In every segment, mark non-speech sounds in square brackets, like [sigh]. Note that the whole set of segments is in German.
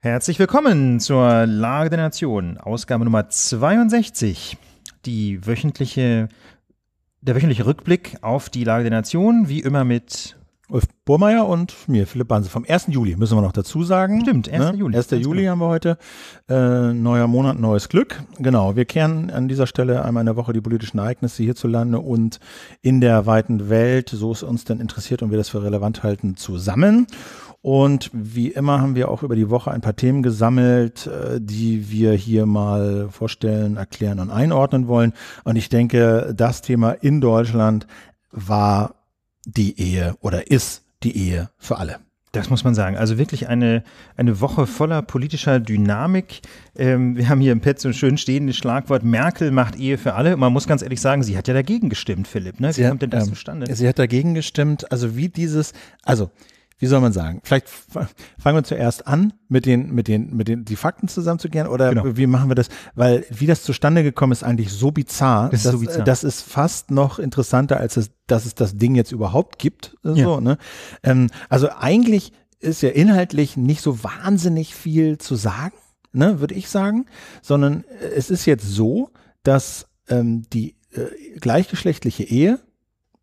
Herzlich willkommen zur Lage der Nation, Ausgabe Nummer 62, die wöchentliche, der wöchentliche Rückblick auf die Lage der Nation, wie immer mit Ulf Burmeier und mir, Philipp Banse, vom 1. Juli, müssen wir noch dazu sagen. Stimmt, 1. Ne? Juli. 1. Juli genau. haben wir heute. Äh, neuer Monat, neues Glück. Genau, wir kehren an dieser Stelle einmal in der Woche die politischen Ereignisse hierzulande und in der weiten Welt, so es uns denn interessiert und wir das für relevant halten, zusammen. Und wie immer haben wir auch über die Woche ein paar Themen gesammelt, äh, die wir hier mal vorstellen, erklären und einordnen wollen. Und ich denke, das Thema in Deutschland war die Ehe oder ist die Ehe für alle. Das muss man sagen. Also wirklich eine, eine Woche voller politischer Dynamik. Ähm, wir haben hier im Pet so ein schön stehendes Schlagwort, Merkel macht Ehe für alle. Und man muss ganz ehrlich sagen, sie hat ja dagegen gestimmt, Philipp. Ne? Wie sie kommt hat, denn das ähm, zustande? Sie hat dagegen gestimmt. Also wie dieses, also wie soll man sagen? Vielleicht fangen wir zuerst an, mit den, mit den, mit den, die Fakten zusammenzugehen oder genau. wie machen wir das? Weil wie das zustande gekommen ist, eigentlich so bizarr. Das ist, dass, so bizarr. Das ist fast noch interessanter, als es, dass es das Ding jetzt überhaupt gibt. Äh, so, ne? Ähm, also eigentlich ist ja inhaltlich nicht so wahnsinnig viel zu sagen, ne, würde ich sagen, sondern äh, es ist jetzt so, dass ähm, die äh, gleichgeschlechtliche Ehe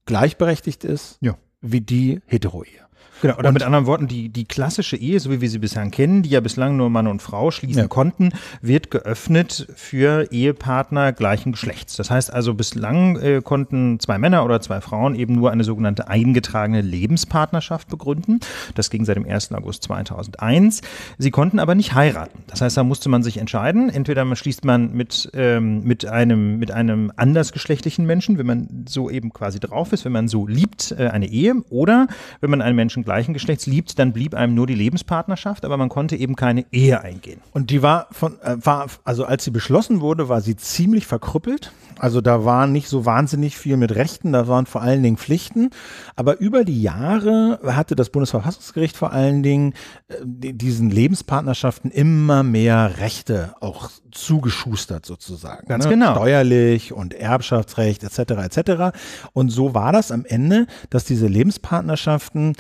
gleichberechtigt ist ja. wie die Hetero-Ehe. Genau, oder und mit anderen Worten, die, die klassische Ehe, so wie wir sie bisher kennen, die ja bislang nur Mann und Frau schließen ja. konnten, wird geöffnet für Ehepartner gleichen Geschlechts. Das heißt also, bislang äh, konnten zwei Männer oder zwei Frauen eben nur eine sogenannte eingetragene Lebenspartnerschaft begründen. Das ging seit dem 1. August 2001. Sie konnten aber nicht heiraten. Das heißt, da musste man sich entscheiden. Entweder man schließt man mit, ähm, mit, einem, mit einem andersgeschlechtlichen Menschen, wenn man so eben quasi drauf ist, wenn man so liebt, äh, eine Ehe, oder wenn man einen Menschen gleichen Geschlechts liebt, dann blieb einem nur die Lebenspartnerschaft, aber man konnte eben keine Ehe eingehen. Und die war von, äh, war, also als sie beschlossen wurde, war sie ziemlich verkrüppelt. Also da war nicht so wahnsinnig viel mit Rechten, da waren vor allen Dingen Pflichten. Aber über die Jahre hatte das Bundesverfassungsgericht vor allen Dingen äh, diesen Lebenspartnerschaften immer mehr Rechte auch zugeschustert sozusagen. Ganz ne? genau. Steuerlich und Erbschaftsrecht etc. etc. Und so war das am Ende, dass diese Lebenspartnerschaften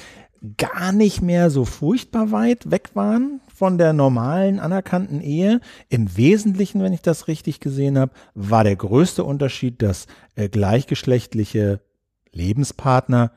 gar nicht mehr so furchtbar weit weg waren von der normalen anerkannten Ehe. Im Wesentlichen, wenn ich das richtig gesehen habe, war der größte Unterschied, dass äh, gleichgeschlechtliche Lebenspartner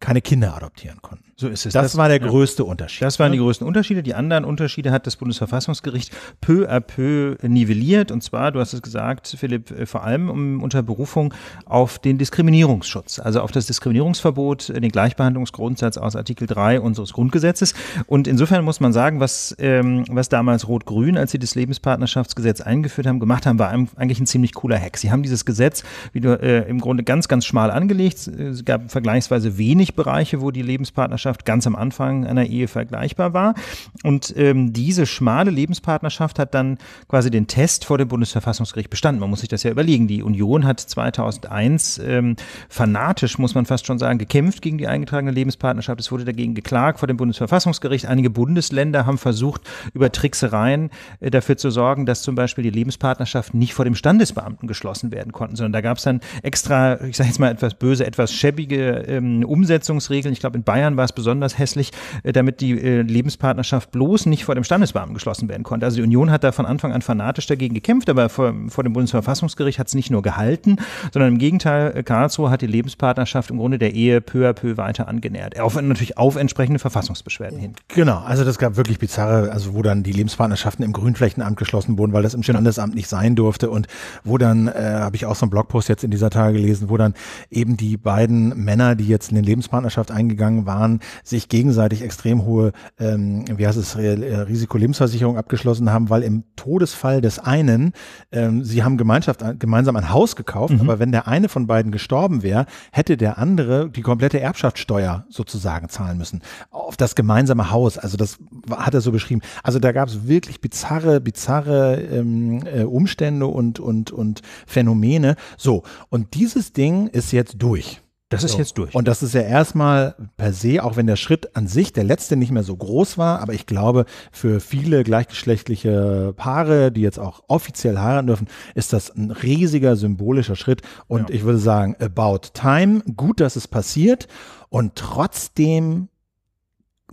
keine Kinder adoptieren konnten. So ist es. Das, das war der ja. größte Unterschied. Das waren die ne? größten Unterschiede. Die anderen Unterschiede hat das Bundesverfassungsgericht peu à peu nivelliert. Und zwar, du hast es gesagt, Philipp, äh, vor allem unter Berufung auf den Diskriminierungsschutz, also auf das Diskriminierungsverbot, äh, den Gleichbehandlungsgrundsatz aus Artikel 3 unseres Grundgesetzes. Und insofern muss man sagen, was, ähm, was damals Rot-Grün, als sie das Lebenspartnerschaftsgesetz eingeführt haben, gemacht haben, war eigentlich ein ziemlich cooler Hack. Sie haben dieses Gesetz wie du, äh, im Grunde ganz, ganz schmal angelegt. Es gab vergleichsweise wenig Bereiche, wo die Lebenspartnerschaft Lebenspartnerschaft ganz am Anfang einer Ehe vergleichbar war. Und ähm, diese schmale Lebenspartnerschaft hat dann quasi den Test vor dem Bundesverfassungsgericht bestanden. Man muss sich das ja überlegen. Die Union hat 2001 ähm, fanatisch, muss man fast schon sagen, gekämpft gegen die eingetragene Lebenspartnerschaft. Es wurde dagegen geklagt vor dem Bundesverfassungsgericht. Einige Bundesländer haben versucht, über Tricksereien äh, dafür zu sorgen, dass zum Beispiel die Lebenspartnerschaft nicht vor dem Standesbeamten geschlossen werden konnten, sondern da gab es dann extra, ich sage jetzt mal etwas böse, etwas schäbige ähm, Umsetzungsregeln. Ich glaube, in Bayern war es besonders hässlich, äh, damit die äh, Lebenspartnerschaft bloß nicht vor dem Standesbeamten geschlossen werden konnte. Also die Union hat da von Anfang an fanatisch dagegen gekämpft, aber vor, vor dem Bundesverfassungsgericht hat es nicht nur gehalten, sondern im Gegenteil, äh, Karlsruhe hat die Lebenspartnerschaft im Grunde der Ehe peu à peu weiter angenähert. Auf, natürlich auf entsprechende Verfassungsbeschwerden hin. Genau, also das gab wirklich bizarre, also wo dann die Lebenspartnerschaften im Grünflächenamt geschlossen wurden, weil das im Standesamt nicht sein durfte und wo dann, äh, habe ich auch so einen Blogpost jetzt in dieser Tage gelesen, wo dann eben die beiden Männer, die jetzt in eine Lebenspartnerschaft eingegangen waren, sich gegenseitig extrem hohe, ähm, wie heißt es, äh, Risikolebensversicherung abgeschlossen haben, weil im Todesfall des einen, ähm, sie haben Gemeinschaft, äh, gemeinsam ein Haus gekauft, mhm. aber wenn der eine von beiden gestorben wäre, hätte der andere die komplette Erbschaftssteuer sozusagen zahlen müssen. Auf das gemeinsame Haus. Also das hat er so beschrieben. Also da gab es wirklich bizarre, bizarre ähm, äh, Umstände und, und, und Phänomene. So, und dieses Ding ist jetzt durch. Das ist so. jetzt durch. Und das ist ja erstmal per se, auch wenn der Schritt an sich, der letzte, nicht mehr so groß war, aber ich glaube, für viele gleichgeschlechtliche Paare, die jetzt auch offiziell heiraten dürfen, ist das ein riesiger symbolischer Schritt. Und ja. ich würde sagen, about time. Gut, dass es passiert. Und trotzdem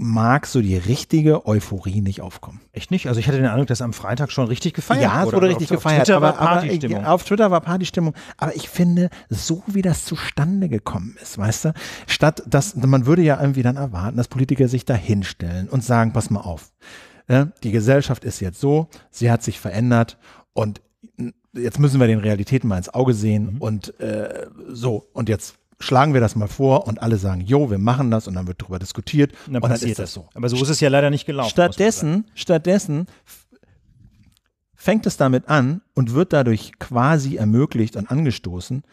mag so die richtige Euphorie nicht aufkommen. Echt nicht? Also ich hatte den Eindruck, dass am Freitag schon richtig gefeiert wurde. Ja, es wurde richtig auf, gefeiert. Auf Twitter aber, war Partystimmung. Aber, auf Twitter war Partystimmung. Aber ich finde, so wie das zustande gekommen ist, weißt du, statt dass man würde ja irgendwie dann erwarten, dass Politiker sich da hinstellen und sagen, pass mal auf, äh, die Gesellschaft ist jetzt so, sie hat sich verändert und jetzt müssen wir den Realitäten mal ins Auge sehen mhm. und äh, so und jetzt schlagen wir das mal vor und alle sagen, jo, wir machen das und dann wird darüber diskutiert und dann, und dann passiert das so. Aber so ist es ja leider nicht gelaufen. Stattdessen, stattdessen fängt es damit an und wird dadurch quasi ermöglicht und angestoßen,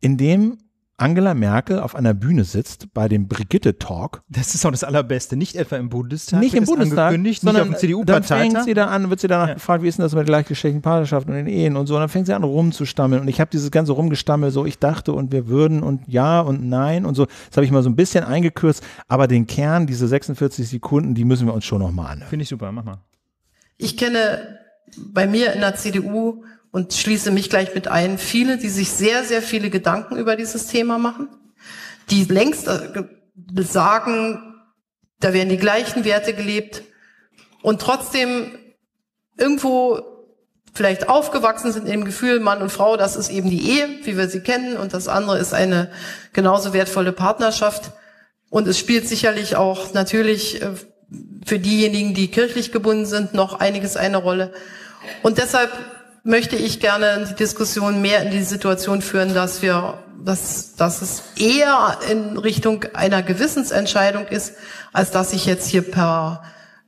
indem Angela Merkel auf einer Bühne sitzt bei dem Brigitte Talk. Das ist auch das Allerbeste. Nicht etwa im Bundestag. Nicht im Bundestag, sondern nicht auf dem dann fängt sie da an, wird sie danach ja. gefragt, wie ist denn das mit gleichgeschlechtlichen Partnerschaften und den Ehen und so. Und dann fängt sie an rumzustammeln. Und ich habe dieses ganze Rumgestammel so, ich dachte und wir würden und ja und nein und so. Das habe ich mal so ein bisschen eingekürzt. Aber den Kern, diese 46 Sekunden, die müssen wir uns schon nochmal anhören. Finde ich super, mach mal. Ich kenne bei mir in der CDU und schließe mich gleich mit ein, viele, die sich sehr, sehr viele Gedanken über dieses Thema machen, die längst äh, sagen, da werden die gleichen Werte gelebt und trotzdem irgendwo vielleicht aufgewachsen sind im Gefühl, Mann und Frau, das ist eben die Ehe, wie wir sie kennen, und das andere ist eine genauso wertvolle Partnerschaft. Und es spielt sicherlich auch natürlich äh, für diejenigen, die kirchlich gebunden sind, noch einiges eine Rolle. Und deshalb möchte ich gerne die Diskussion mehr in die Situation führen, dass wir, dass, dass es eher in Richtung einer Gewissensentscheidung ist, als dass ich jetzt hier per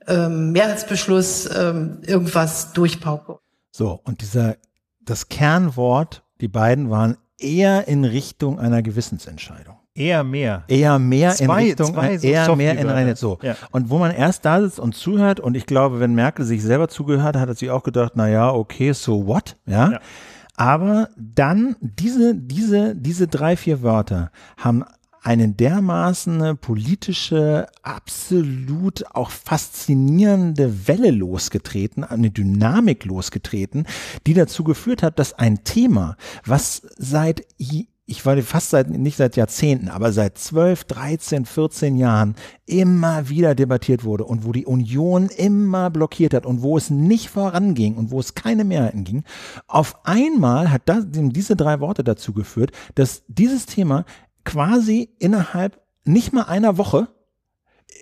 ähm, Mehrheitsbeschluss ähm, irgendwas durchpauke. So, und dieser, das Kernwort, die beiden waren eher in Richtung einer Gewissensentscheidung. Eher mehr. Eher mehr zwei, in Richtung, zwei so eher mehr in Reine. So. Ja. Und wo man erst da sitzt und zuhört, und ich glaube, wenn Merkel sich selber zugehört hat, hat sie auch gedacht, na ja, okay, so what? ja. ja. Aber dann diese, diese, diese drei, vier Wörter haben eine dermaßen politische, absolut auch faszinierende Welle losgetreten, eine Dynamik losgetreten, die dazu geführt hat, dass ein Thema, was seit ich war fast seit, nicht seit Jahrzehnten, aber seit 12, 13, 14 Jahren immer wieder debattiert wurde und wo die Union immer blockiert hat und wo es nicht voranging und wo es keine Mehrheiten ging. Auf einmal hat das, diese drei Worte dazu geführt, dass dieses Thema quasi innerhalb nicht mal einer Woche äh,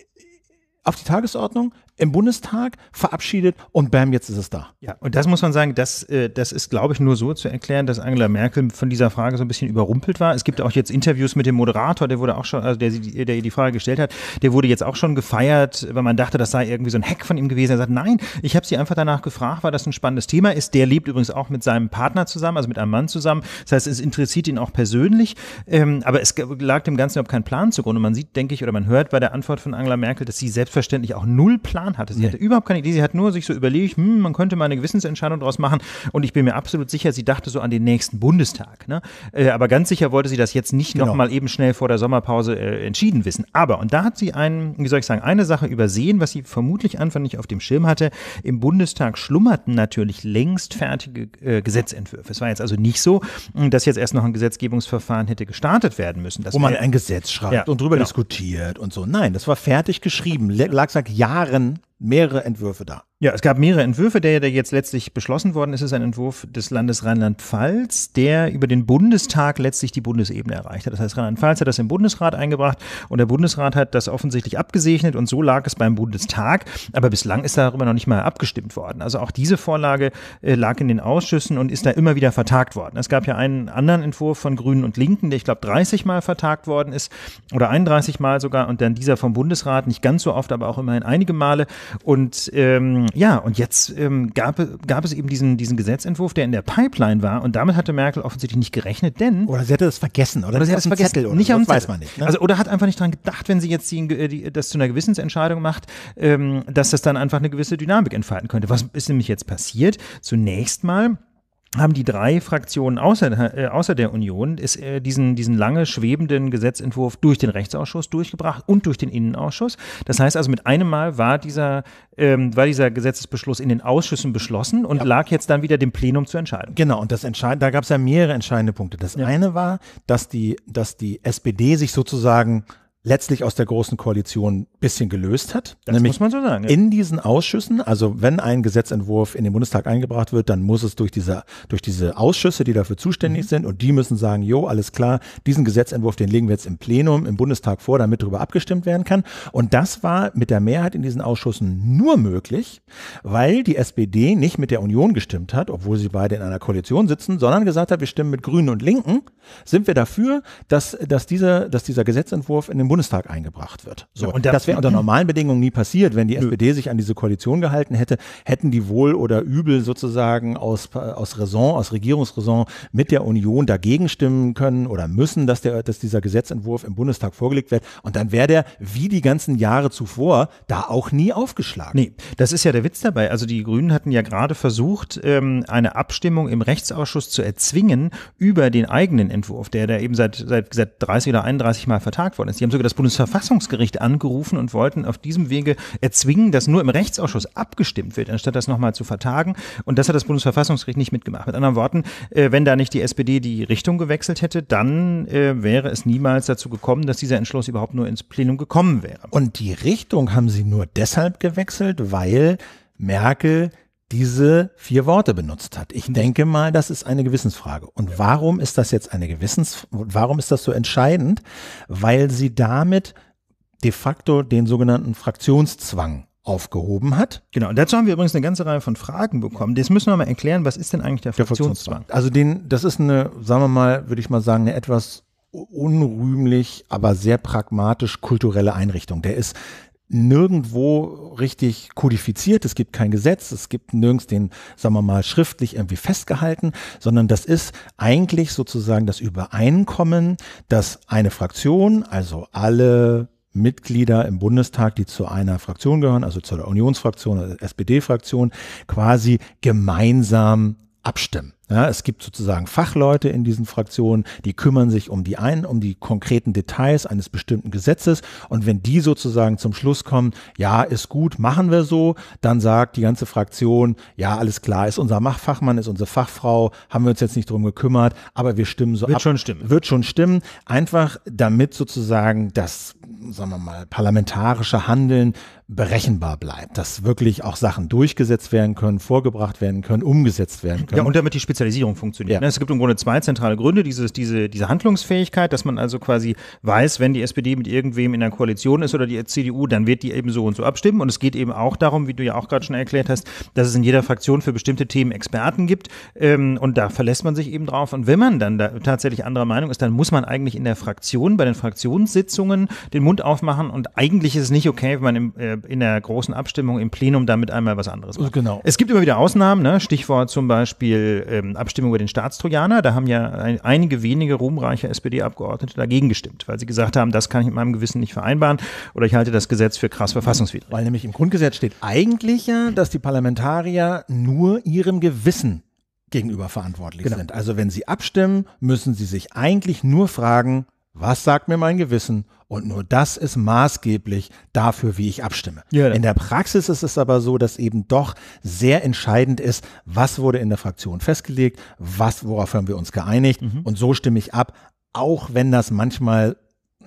auf die Tagesordnung, im Bundestag verabschiedet und bam, jetzt ist es da. Ja, und das muss man sagen, das, äh, das ist, glaube ich, nur so zu erklären, dass Angela Merkel von dieser Frage so ein bisschen überrumpelt war. Es gibt auch jetzt Interviews mit dem Moderator, der wurde auch schon, also der, der die Frage gestellt hat, der wurde jetzt auch schon gefeiert, weil man dachte, das sei irgendwie so ein Hack von ihm gewesen. Er sagt, nein, ich habe sie einfach danach gefragt, weil das ein spannendes Thema ist. Der lebt übrigens auch mit seinem Partner zusammen, also mit einem Mann zusammen. Das heißt, es interessiert ihn auch persönlich. Ähm, aber es lag dem Ganzen überhaupt kein Plan zugrunde. Man sieht, denke ich, oder man hört bei der Antwort von Angela Merkel, dass sie selbstverständlich auch null Plan getan hatte. Sie nee. hatte überhaupt keine Idee, sie hat nur sich so überlegt, hm, man könnte mal eine Gewissensentscheidung daraus machen und ich bin mir absolut sicher, sie dachte so an den nächsten Bundestag. Ne? Äh, aber ganz sicher wollte sie das jetzt nicht genau. nochmal eben schnell vor der Sommerpause äh, entschieden wissen. Aber, und da hat sie einen, wie soll ich sagen, eine Sache übersehen, was sie vermutlich anfangs nicht auf dem Schirm hatte, im Bundestag schlummerten natürlich längst fertige äh, Gesetzentwürfe. Es war jetzt also nicht so, dass jetzt erst noch ein Gesetzgebungsverfahren hätte gestartet werden müssen. Wo man ein Gesetz schreibt ja, und drüber genau. diskutiert und so. Nein, das war fertig geschrieben, lag seit Jahren then mehrere Entwürfe da. Ja, es gab mehrere Entwürfe. Der, der jetzt letztlich beschlossen worden ist, ist ein Entwurf des Landes Rheinland-Pfalz, der über den Bundestag letztlich die Bundesebene erreicht hat. Das heißt, Rheinland-Pfalz hat das im Bundesrat eingebracht und der Bundesrat hat das offensichtlich abgesegnet und so lag es beim Bundestag. Aber bislang ist darüber noch nicht mal abgestimmt worden. Also auch diese Vorlage äh, lag in den Ausschüssen und ist da immer wieder vertagt worden. Es gab ja einen anderen Entwurf von Grünen und Linken, der ich glaube 30 Mal vertagt worden ist oder 31 Mal sogar und dann dieser vom Bundesrat, nicht ganz so oft, aber auch immerhin einige Male. Und ähm, ja, und jetzt ähm, gab, gab es eben diesen, diesen Gesetzentwurf, der in der Pipeline war und damit hatte Merkel offensichtlich nicht gerechnet, denn. Oder sie hatte das vergessen, oder? oder sie hat es vergessen. Zettel oder nicht so, das weiß man nicht. Ne? Also, oder hat einfach nicht dran gedacht, wenn sie jetzt die, äh, die, das zu einer Gewissensentscheidung macht, ähm, dass das dann einfach eine gewisse Dynamik entfalten könnte. Was ist nämlich jetzt passiert? Zunächst mal haben die drei Fraktionen außer, äh, außer der Union ist, äh, diesen, diesen lange schwebenden Gesetzentwurf durch den Rechtsausschuss durchgebracht und durch den Innenausschuss. Das heißt also, mit einem Mal war dieser, ähm, war dieser Gesetzesbeschluss in den Ausschüssen beschlossen und ja. lag jetzt dann wieder dem Plenum zu entscheiden. Genau, und das entscheidend, da gab es ja mehrere entscheidende Punkte. Das ja. eine war, dass die, dass die SPD sich sozusagen letztlich aus der Großen Koalition ein bisschen gelöst hat. Das Nämlich muss man so sagen. Ja. In diesen Ausschüssen, also wenn ein Gesetzentwurf in den Bundestag eingebracht wird, dann muss es durch diese, durch diese Ausschüsse, die dafür zuständig mhm. sind, und die müssen sagen, jo, alles klar, diesen Gesetzentwurf, den legen wir jetzt im Plenum, im Bundestag vor, damit darüber abgestimmt werden kann. Und das war mit der Mehrheit in diesen Ausschüssen nur möglich, weil die SPD nicht mit der Union gestimmt hat, obwohl sie beide in einer Koalition sitzen, sondern gesagt hat, wir stimmen mit Grünen und Linken. Sind wir dafür, dass, dass, dieser, dass dieser Gesetzentwurf in den Bundestag eingebracht wird. So, ja, und das wäre unter mhm. normalen Bedingungen nie passiert. Wenn die SPD sich an diese Koalition gehalten hätte, hätten die wohl oder übel sozusagen aus, aus Raison, aus Regierungsraison mit der Union dagegen stimmen können oder müssen, dass, der, dass dieser Gesetzentwurf im Bundestag vorgelegt wird. Und dann wäre der, wie die ganzen Jahre zuvor, da auch nie aufgeschlagen. Nee, das ist ja der Witz dabei. Also die Grünen hatten ja gerade versucht, ähm, eine Abstimmung im Rechtsausschuss zu erzwingen über den eigenen Entwurf, der da eben seit, seit, seit 30 oder 31 Mal vertagt worden ist. Die haben sogar das Bundesverfassungsgericht angerufen und wollten auf diesem Wege erzwingen, dass nur im Rechtsausschuss abgestimmt wird, anstatt das nochmal zu vertagen. Und das hat das Bundesverfassungsgericht nicht mitgemacht. Mit anderen Worten, äh, wenn da nicht die SPD die Richtung gewechselt hätte, dann äh, wäre es niemals dazu gekommen, dass dieser Entschluss überhaupt nur ins Plenum gekommen wäre. Und die Richtung haben sie nur deshalb gewechselt, weil Merkel diese vier Worte benutzt hat. Ich denke mal, das ist eine Gewissensfrage. Und warum ist das jetzt eine Gewissens, warum ist das so entscheidend? Weil sie damit de facto den sogenannten Fraktionszwang aufgehoben hat. Genau, und dazu haben wir übrigens eine ganze Reihe von Fragen bekommen. Das müssen wir mal erklären, was ist denn eigentlich der Fraktionszwang? Der Fraktionszwang. Also den, das ist eine, sagen wir mal, würde ich mal sagen, eine etwas unrühmlich, aber sehr pragmatisch kulturelle Einrichtung. Der ist nirgendwo richtig kodifiziert, es gibt kein Gesetz, es gibt nirgends den, sagen wir mal, schriftlich irgendwie festgehalten, sondern das ist eigentlich sozusagen das Übereinkommen, dass eine Fraktion, also alle Mitglieder im Bundestag, die zu einer Fraktion gehören, also zur Unionsfraktion oder also SPD-Fraktion, quasi gemeinsam abstimmen. Ja, es gibt sozusagen Fachleute in diesen Fraktionen, die kümmern sich um die einen, um die konkreten Details eines bestimmten Gesetzes. Und wenn die sozusagen zum Schluss kommen, ja, ist gut, machen wir so, dann sagt die ganze Fraktion, ja, alles klar, ist unser Fachmann, ist unsere Fachfrau, haben wir uns jetzt nicht drum gekümmert, aber wir stimmen so wird ab. Wird schon stimmen. Wird schon stimmen. Einfach damit sozusagen das sagen wir mal, parlamentarische Handeln berechenbar bleibt, dass wirklich auch Sachen durchgesetzt werden können, vorgebracht werden können, umgesetzt werden können. Ja, und damit die Spezialisierung funktioniert. Ja. Ne, es gibt im Grunde zwei zentrale Gründe, dieses, diese, diese Handlungsfähigkeit, dass man also quasi weiß, wenn die SPD mit irgendwem in der Koalition ist oder die CDU, dann wird die eben so und so abstimmen. Und es geht eben auch darum, wie du ja auch gerade schon erklärt hast, dass es in jeder Fraktion für bestimmte Themen Experten gibt. Ähm, und da verlässt man sich eben drauf. Und wenn man dann da tatsächlich anderer Meinung ist, dann muss man eigentlich in der Fraktion, bei den Fraktionssitzungen den Mund aufmachen und eigentlich ist es nicht okay, wenn man im, äh, in der großen Abstimmung im Plenum damit einmal was anderes macht. Genau. Es gibt immer wieder Ausnahmen, ne? Stichwort zum Beispiel ähm, Abstimmung über den Staatstrojaner. Da haben ja ein, einige wenige ruhmreiche SPD-Abgeordnete dagegen gestimmt, weil sie gesagt haben, das kann ich mit meinem Gewissen nicht vereinbaren oder ich halte das Gesetz für krass verfassungswidrig. Weil nämlich im Grundgesetz steht eigentlich ja, dass die Parlamentarier nur ihrem Gewissen gegenüber verantwortlich genau. sind. Also wenn sie abstimmen, müssen sie sich eigentlich nur fragen, was sagt mir mein Gewissen? Und nur das ist maßgeblich dafür, wie ich abstimme. Ja, in der Praxis ist es aber so, dass eben doch sehr entscheidend ist, was wurde in der Fraktion festgelegt, was, worauf haben wir uns geeinigt. Mhm. Und so stimme ich ab, auch wenn das manchmal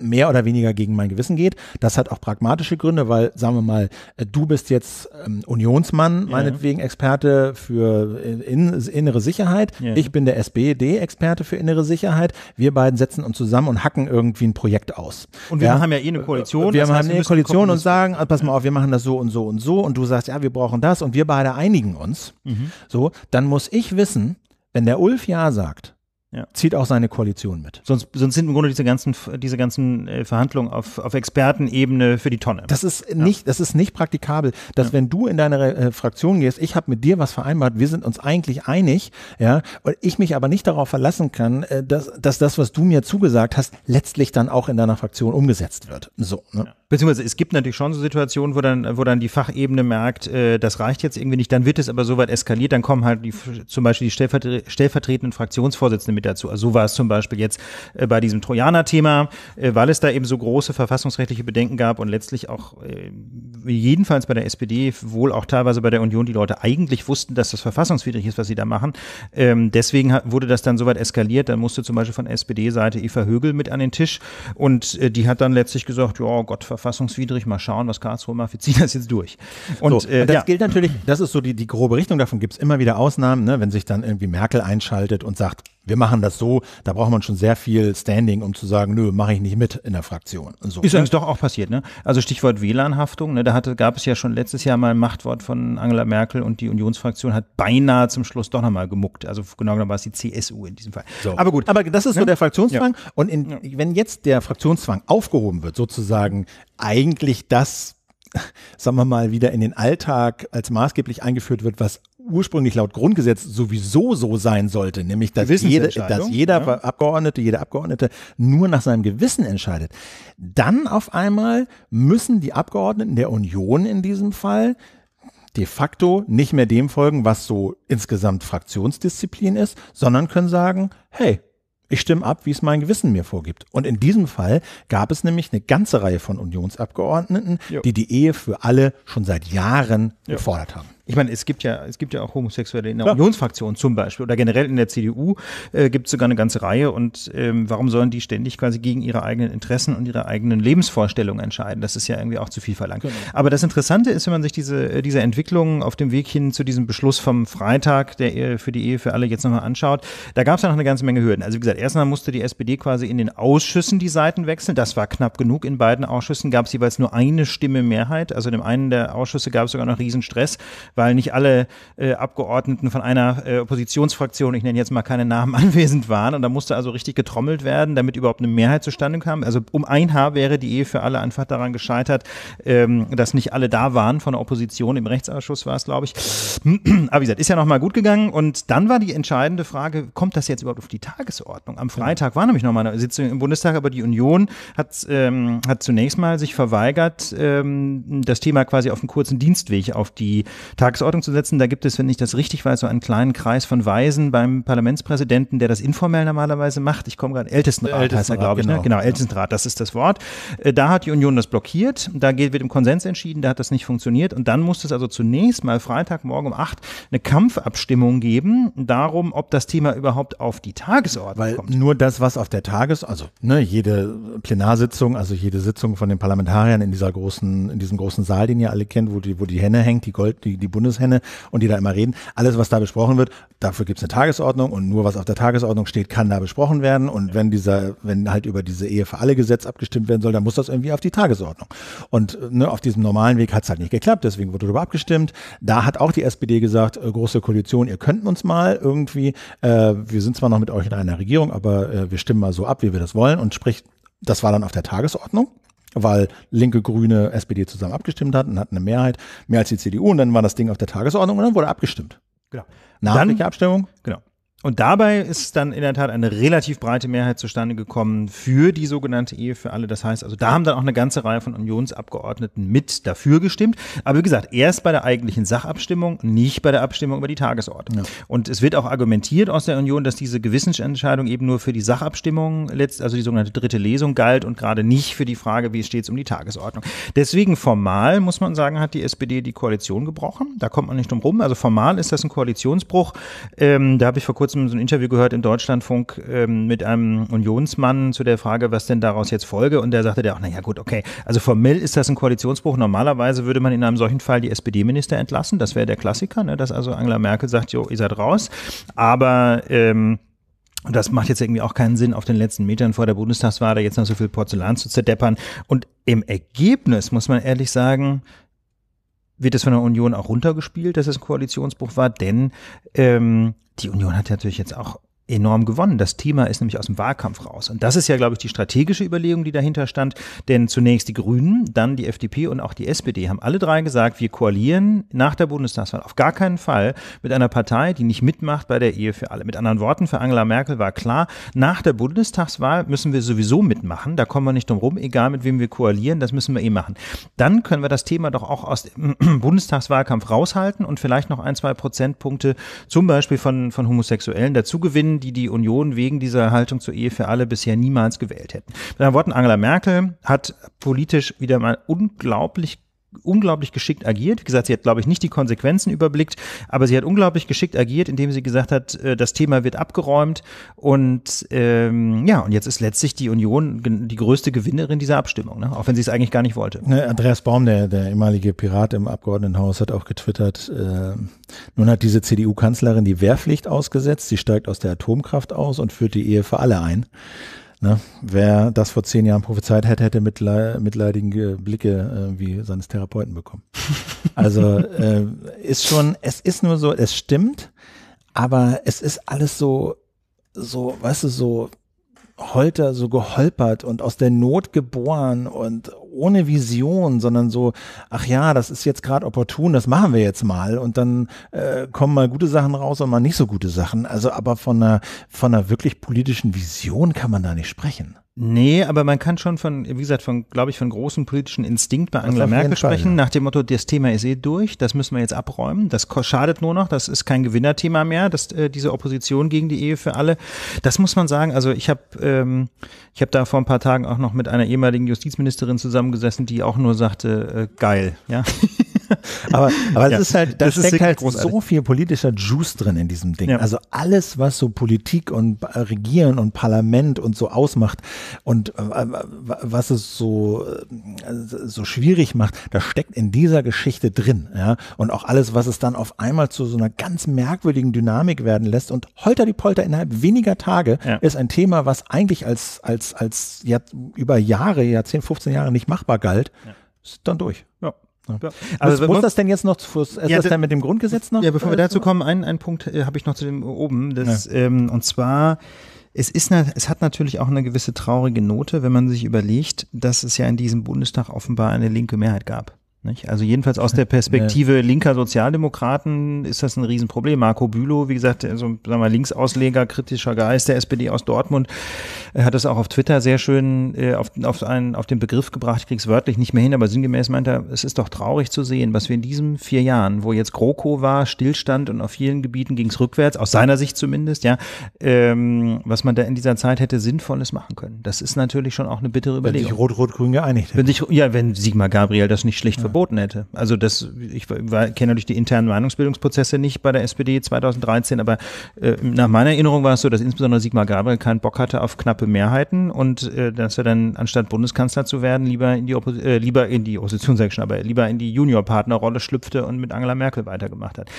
mehr oder weniger gegen mein Gewissen geht. Das hat auch pragmatische Gründe, weil, sagen wir mal, äh, du bist jetzt ähm, Unionsmann, yeah. meinetwegen Experte für äh, in, innere Sicherheit. Yeah. Ich bin der spd experte für innere Sicherheit. Wir beiden setzen uns zusammen und hacken irgendwie ein Projekt aus. Und wir ja? haben ja eh eine Koalition. Wir haben heißt, eh eine Koalition und sagen, ah, pass mal auf, wir machen das so und so und so. Und du sagst, ja, wir brauchen das und wir beide einigen uns. Mhm. So, dann muss ich wissen, wenn der Ulf ja sagt, ja. Zieht auch seine Koalition mit. Sonst, sonst sind im Grunde diese ganzen, diese ganzen äh, Verhandlungen auf, auf Expertenebene für die Tonne. Das ist nicht, ja. das ist nicht praktikabel, dass ja. wenn du in deine äh, Fraktion gehst, ich habe mit dir was vereinbart, wir sind uns eigentlich einig, ja, und ich mich aber nicht darauf verlassen kann, äh, dass, dass das, was du mir zugesagt hast, letztlich dann auch in deiner Fraktion umgesetzt wird. So. Ne? Beziehungsweise es gibt natürlich schon so Situationen, wo dann, wo dann die Fachebene merkt, äh, das reicht jetzt irgendwie nicht, dann wird es aber so weit eskaliert, dann kommen halt die, zum Beispiel die stellvertre stellvertretenden Fraktionsvorsitzenden mit dazu. Also so war es zum Beispiel jetzt äh, bei diesem Trojaner-Thema, äh, weil es da eben so große verfassungsrechtliche Bedenken gab und letztlich auch äh, jedenfalls bei der SPD, wohl auch teilweise bei der Union, die Leute eigentlich wussten, dass das verfassungswidrig ist, was sie da machen. Ähm, deswegen hat, wurde das dann so weit eskaliert, dann musste zum Beispiel von SPD-Seite Eva Högel mit an den Tisch und äh, die hat dann letztlich gesagt, ja Gott, verfassungswidrig. Mal schauen, was Karlsruhe macht. Wir ziehen das jetzt durch. Und so, äh, das ja. gilt natürlich, das ist so die, die grobe Richtung. Davon gibt es immer wieder Ausnahmen, ne? wenn sich dann irgendwie Merkel einschaltet und sagt, wir machen das so, da braucht man schon sehr viel Standing, um zu sagen, nö, mache ich nicht mit in der Fraktion. So. Ist uns ne? doch auch passiert, ne? Also Stichwort WLAN-Haftung, ne? Da hatte, gab es ja schon letztes Jahr mal ein Machtwort von Angela Merkel und die Unionsfraktion hat beinahe zum Schluss doch nochmal gemuckt. Also genau genommen war es die CSU in diesem Fall. So. Aber gut. Aber das ist so ne? der Fraktionszwang. Ja. Und in, ja. wenn jetzt der Fraktionszwang aufgehoben wird, sozusagen eigentlich das [laughs] sagen wir mal, wieder in den Alltag als maßgeblich eingeführt wird, was ursprünglich laut Grundgesetz sowieso so sein sollte, nämlich dass, jede, dass jeder ja. Abgeordnete, jede Abgeordnete nur nach seinem Gewissen entscheidet, dann auf einmal müssen die Abgeordneten der Union in diesem Fall de facto nicht mehr dem folgen, was so insgesamt Fraktionsdisziplin ist, sondern können sagen, hey, ich stimme ab, wie es mein Gewissen mir vorgibt. Und in diesem Fall gab es nämlich eine ganze Reihe von Unionsabgeordneten, jo. die die Ehe für alle schon seit Jahren jo. gefordert haben. Ich meine, es gibt ja, es gibt ja auch Homosexuelle in der Klar. Unionsfraktion zum Beispiel oder generell in der CDU äh, gibt es sogar eine ganze Reihe und ähm, warum sollen die ständig quasi gegen ihre eigenen Interessen und ihre eigenen Lebensvorstellungen entscheiden? Das ist ja irgendwie auch zu viel verlangt. Genau. Aber das Interessante ist, wenn man sich diese, äh, diese Entwicklung auf dem Weg hin zu diesem Beschluss vom Freitag, der für die Ehe für alle jetzt nochmal anschaut, da gab es ja noch eine ganze Menge Hürden. Also wie gesagt, erstmal musste die SPD quasi in den Ausschüssen die Seiten wechseln. Das war knapp genug. In beiden Ausschüssen gab es jeweils nur eine Stimme Mehrheit. Also in dem einen der Ausschüsse gab es sogar noch Riesenstress, weil nicht alle äh, Abgeordneten von einer äh, Oppositionsfraktion, ich nenne jetzt mal keine Namen, [laughs] anwesend waren. Und da musste also richtig getrommelt werden, damit überhaupt eine Mehrheit zustande kam. Also um ein Haar wäre die Ehe für alle einfach daran gescheitert, ähm, dass nicht alle da waren von der Opposition. Im Rechtsausschuss war es, glaube ich. [clears throat] Aber wie gesagt, ist ja nochmal gut gegangen. Und dann war die entscheidende Frage, kommt das jetzt überhaupt auf die Tagesordnung? Am Freitag war nämlich nochmal eine Sitzung im Bundestag, aber die Union hat, ähm, hat zunächst mal sich verweigert, ähm, das Thema quasi auf einen kurzen Dienstweg auf die Tagesordnung Tagesordnung zu setzen. Da gibt es, wenn ich das richtig weiß, so einen kleinen Kreis von Weisen beim Parlamentspräsidenten, der das informell normalerweise macht. Ich komme gerade, Ältestenrat Ältestenrat, heißt er, glaube ich. Genau, ne? genau, genau Ältestenrat, das ist das Wort. Äh, da hat die Union das blockiert, da wird im Konsens entschieden, da hat das nicht funktioniert. Und dann muss es also zunächst mal Freitagmorgen um acht eine Kampfabstimmung geben, darum, ob das Thema überhaupt auf die Tagesordnung Weil kommt. Nur das, was auf der Tagesordnung, also ne, jede Plenarsitzung, also jede Sitzung von den Parlamentariern in dieser großen, in diesem großen Saal, den ihr alle kennt, wo die, wo die Henne hängt, die Gold, die, die Bundeshenne und die da immer reden. Alles, was da besprochen wird, dafür gibt es eine Tagesordnung und nur was auf der Tagesordnung steht, kann da besprochen werden. Und wenn dieser, wenn halt über diese Ehe für alle Gesetz abgestimmt werden soll, dann muss das irgendwie auf die Tagesordnung. Und ne, auf diesem normalen Weg hat es halt nicht geklappt, deswegen wurde darüber abgestimmt. Da hat auch die SPD gesagt, äh, große Koalition, ihr könnt uns mal irgendwie, äh, wir sind zwar noch mit euch in einer Regierung, aber äh, wir stimmen mal so ab, wie wir das wollen und spricht das war dann auf der Tagesordnung weil linke, grüne, SPD zusammen abgestimmt hatten, hatten eine Mehrheit, mehr als die CDU und dann war das Ding auf der Tagesordnung und dann wurde abgestimmt. Genau. Nachträgliche Abstimmung? Genau. Und dabei ist dann in der Tat eine relativ breite Mehrheit zustande gekommen für die sogenannte Ehe für alle. Das heißt, also da haben dann auch eine ganze Reihe von Unionsabgeordneten mit dafür gestimmt. Aber wie gesagt, erst bei der eigentlichen Sachabstimmung, nicht bei der Abstimmung über die Tagesordnung. Ja. Und es wird auch argumentiert aus der Union, dass diese Gewissensentscheidung eben nur für die Sachabstimmung letzt, also die sogenannte dritte Lesung galt und gerade nicht für die Frage, wie steht es um die Tagesordnung. Deswegen formal muss man sagen, hat die SPD die Koalition gebrochen. Da kommt man nicht drum rum. Also formal ist das ein Koalitionsbruch. Ähm, da habe ich vor kurzem kurzem so ein Interview gehört im Deutschlandfunk ähm, mit einem Unionsmann zu der Frage, was denn daraus jetzt folge. Und der sagte der auch, naja gut, okay, also formell ist das ein Koalitionsbruch. Normalerweise würde man in einem solchen Fall die SPD-Minister entlassen. Das wäre der Klassiker, ne? dass also Angela Merkel sagt, jo, ihr seid raus. Aber ähm, das macht jetzt irgendwie auch keinen Sinn, auf den letzten Metern vor der Bundestagswahl da jetzt noch so viel Porzellan zu zerdeppern. Und im Ergebnis muss man ehrlich sagen, wird es von der Union auch runtergespielt, dass es ein Koalitionsbruch war, denn ähm, die Union hat natürlich jetzt auch enorm gewonnen. Das Thema ist nämlich aus dem Wahlkampf raus. Und das ist ja, glaube ich, die strategische Überlegung, die dahinter stand. Denn zunächst die Grünen, dann die FDP und auch die SPD haben alle drei gesagt, wir koalieren nach der Bundestagswahl auf gar keinen Fall mit einer Partei, die nicht mitmacht bei der Ehe für alle. Mit anderen Worten, für Angela Merkel war klar, nach der Bundestagswahl müssen wir sowieso mitmachen. Da kommen wir nicht drum rum, egal mit wem wir koalieren, das müssen wir eh machen. Dann können wir das Thema doch auch aus dem [clears throat] Bundestagswahlkampf raushalten und vielleicht noch ein, zwei Prozentpunkte zum Beispiel von, von Homosexuellen dazu gewinnen die die Union wegen dieser Haltung zur Ehe für alle bisher niemals gewählt hätten. Mit anderen Worten, Angela Merkel hat politisch wieder mal unglaublich unglaublich geschickt agiert. Wie gesagt, sie hat, glaube ich, nicht die Konsequenzen überblickt, aber sie hat unglaublich geschickt agiert, indem sie gesagt hat, äh, das Thema wird abgeräumt und ähm, ja, und jetzt ist letztlich die Union die größte Gewinnerin dieser Abstimmung, ne? auch wenn sie es eigentlich gar nicht wollte. Ne, Andreas Baum, der, der ehemalige Pirat im Abgeordnetenhaus, hat auch getwittert, äh, nun hat diese CDU-Kanzlerin die Wehrpflicht ausgesetzt, sie steigt aus der Atomkraft aus und führt die Ehe für alle ein. Ne? Wer das vor zehn Jahren prophezeit hätte, hätte mitle mitleidige Blicke äh, wie seines Therapeuten bekommen. [laughs] Also äh, ist schon, es ist nur so, es stimmt, aber es ist alles so, so, weißt du, so holter, so geholpert und aus der Not geboren und ohne Vision, sondern so, ach ja, das ist jetzt gerade opportun, das machen wir jetzt mal und dann äh, kommen mal gute Sachen raus und mal nicht so gute Sachen. Also aber von einer, von einer wirklich politischen Vision kann man da nicht sprechen. Nee, aber man kann schon von, wie gesagt, von, glaube ich, von großem politischen Instinkt bei Angela Merkel sprechen, ja. nach dem Motto, das Thema ist eh durch, das müssen wir jetzt abräumen, das schadet nur noch, das ist kein Gewinnerthema mehr, dass äh, diese Opposition gegen die Ehe für alle. Das muss man sagen, also ich habe ähm, ich hab da vor ein paar Tagen auch noch mit einer ehemaligen Justizministerin zusammengesessen, die auch nur sagte, äh, geil, ja. [laughs] aber aber ja, es ist halt, da das steckt halt großartig. so viel politischer Juice drin in diesem Ding. Ja. Also alles, was so Politik und äh, Regieren und Parlament und so ausmacht und äh, was es so, äh, so schwierig macht, das steckt in dieser Geschichte drin. Ja? Und auch alles, was es dann auf einmal zu so einer ganz merkwürdigen Dynamik werden lässt und holter die Polter innerhalb weniger Tage ja. ist ein Thema, was eigentlich als, als, als ja, über Jahre, Jahrzehnte, 15 Jahre nicht machbar galt, ja. ist dann durch. Ja. Ja. Also muss, muss, das denn jetzt noch fürs, ist ja, das denn mit dem Grundgesetz noch? Ja, bevor wir äh, dazu kommen, einen, einen Punkt äh, habe ich noch zu dem oben. Das, ja. ähm, und zwar, es ist, eine, es hat natürlich auch eine gewisse traurige Note, wenn man sich überlegt, dass es ja in diesem Bundestag offenbar eine linke Mehrheit gab. Nicht? Also jedenfalls aus der [laughs] Perspektive ja. linker Sozialdemokraten ist das ein Riesenproblem. Marco Bülow, wie gesagt, so also, sagen mal, Linksausleger, kritischer Geist der SPD aus Dortmund, äh, hat es auch auf Twitter sehr schön äh, auf, auf, einen, auf den Begriff gebracht, ich krieg's wörtlich nicht mehr hin, aber sinngemäß meint er, es ist doch traurig zu sehen, was wir in diesen vier Jahren, wo jetzt GroKo war, Stillstand und auf vielen Gebieten ging es rückwärts, aus seiner Sicht zumindest, ja, ähm, was man da in dieser Zeit hätte Sinnvolles machen können. Das ist natürlich schon auch eine bittere Überlegung. Wenn sich Rot-Rot-Grün geeinigt hätte. Wenn sich, ja, wenn Sigmar Gabriel das nicht schlicht ja verboten hätte. Also das, ich, kenne natürlich die internen Meinungsbildungsprozesse nicht bei der SPD 2013, aber äh, nach meiner Erinnerung war es so, dass insbesondere Sigmar Gabriel keinen Bock hatte auf knappe Mehrheiten und äh, dass er dann anstatt Bundeskanzler zu werden lieber in die Oppo äh, lieber in die Opposition, sag ich schon, aber lieber in die Juniorpartnerrolle schlüpfte und mit Angela Merkel weitergemacht hat.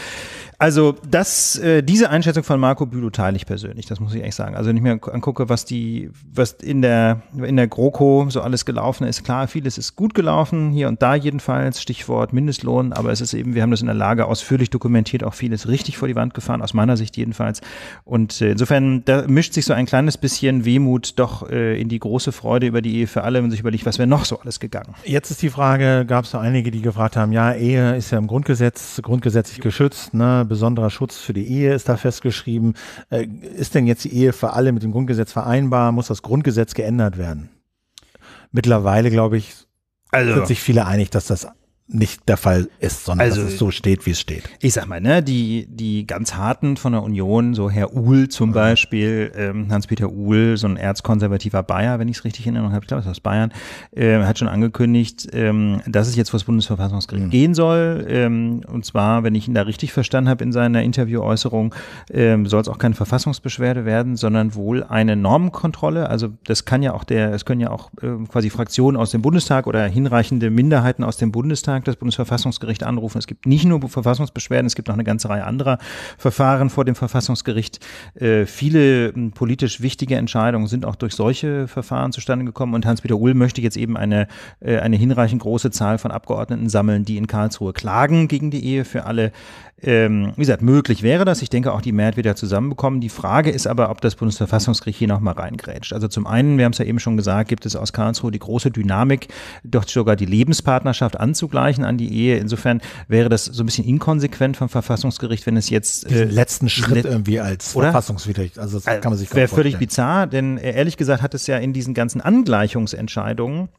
Also das, äh, diese Einschätzung von Marco Bülow teile ich persönlich, das muss ich echt sagen. Also wenn ich mir angucke, was die, was in der in der GroKo so alles gelaufen ist, klar, vieles ist gut gelaufen, hier und da jedenfalls, Stichwort Mindestlohn, aber es ist eben, wir haben das in der Lage ausführlich dokumentiert, auch vieles richtig vor die Wand gefahren, aus meiner Sicht jedenfalls. Und äh, insofern, da mischt sich so ein kleines bisschen Wehmut doch äh, in die große Freude über die Ehe für alle, wenn sich überlegt, was wäre noch so alles gegangen. Jetzt ist die Frage, gab es da einige, die gefragt haben, ja, Ehe ist ja im Grundgesetz, grundgesetzlich geschützt, ne? besonderer Schutz für die Ehe ist da festgeschrieben. Äh, ist denn jetzt die Ehe für alle mit dem Grundgesetz vereinbar? Muss das Grundgesetz geändert werden? Mittlerweile, glaube ich, also, sind sich viele einig, dass das nicht der Fall ist, sondern also, dass es so steht, wie es steht. Ich sag mal, ne, die, die ganz harten von der Union, so Herr Uhl zum mhm. Beispiel, ähm, Hans-Peter Uhl, so ein erzkonservativer Bayer, wenn ich es richtig in Erinnerung habe, ich glaube, es ist aus Bayern, äh, hat schon angekündigt, ähm, dass es jetzt vor das Bundesverfassungsgericht mhm. gehen soll. Ähm, und zwar, wenn ich ihn da richtig verstanden habe in seiner Interviewäußerung, ähm, soll es auch keine Verfassungsbeschwerde werden, sondern wohl eine Normenkontrolle. Also das kann ja auch der, es können ja auch äh, quasi Fraktionen aus dem Bundestag oder hinreichende Minderheiten aus dem Bundestag Tag das Bundesverfassungsgericht anrufen. Es gibt nicht nur Verfassungsbeschwerden, es gibt noch eine ganze Reihe anderer Verfahren vor dem Verfassungsgericht. Äh, viele hm, politisch wichtige Entscheidungen sind auch durch solche Verfahren zustande gekommen. Und Hans-Peter Uhl möchte jetzt eben eine, äh, eine hinreichend große Zahl von Abgeordneten sammeln, die in Karlsruhe klagen gegen die Ehe für alle. Ähm, wie gesagt, möglich wäre das. Ich denke auch, die Mehrheit wird da zusammenbekommen. Die Frage ist aber, ob das Bundesverfassungsgericht hier nochmal reingrätscht. Also zum einen, wir haben es ja eben schon gesagt, gibt es aus Karlsruhe die große Dynamik, doch sogar die Lebenspartnerschaft anzugleichen. Zeichen an die Ehe. Insofern wäre das so ein bisschen inkonsequent vom Verfassungsgericht, wenn es jetzt äh, letzten Schritt irgendwie als oder? verfassungswidrig. Also das äh, kann man sich äh, wäre völlig bizarr, denn äh, ehrlich gesagt hat es ja in diesen ganzen Angleichungsentscheidungen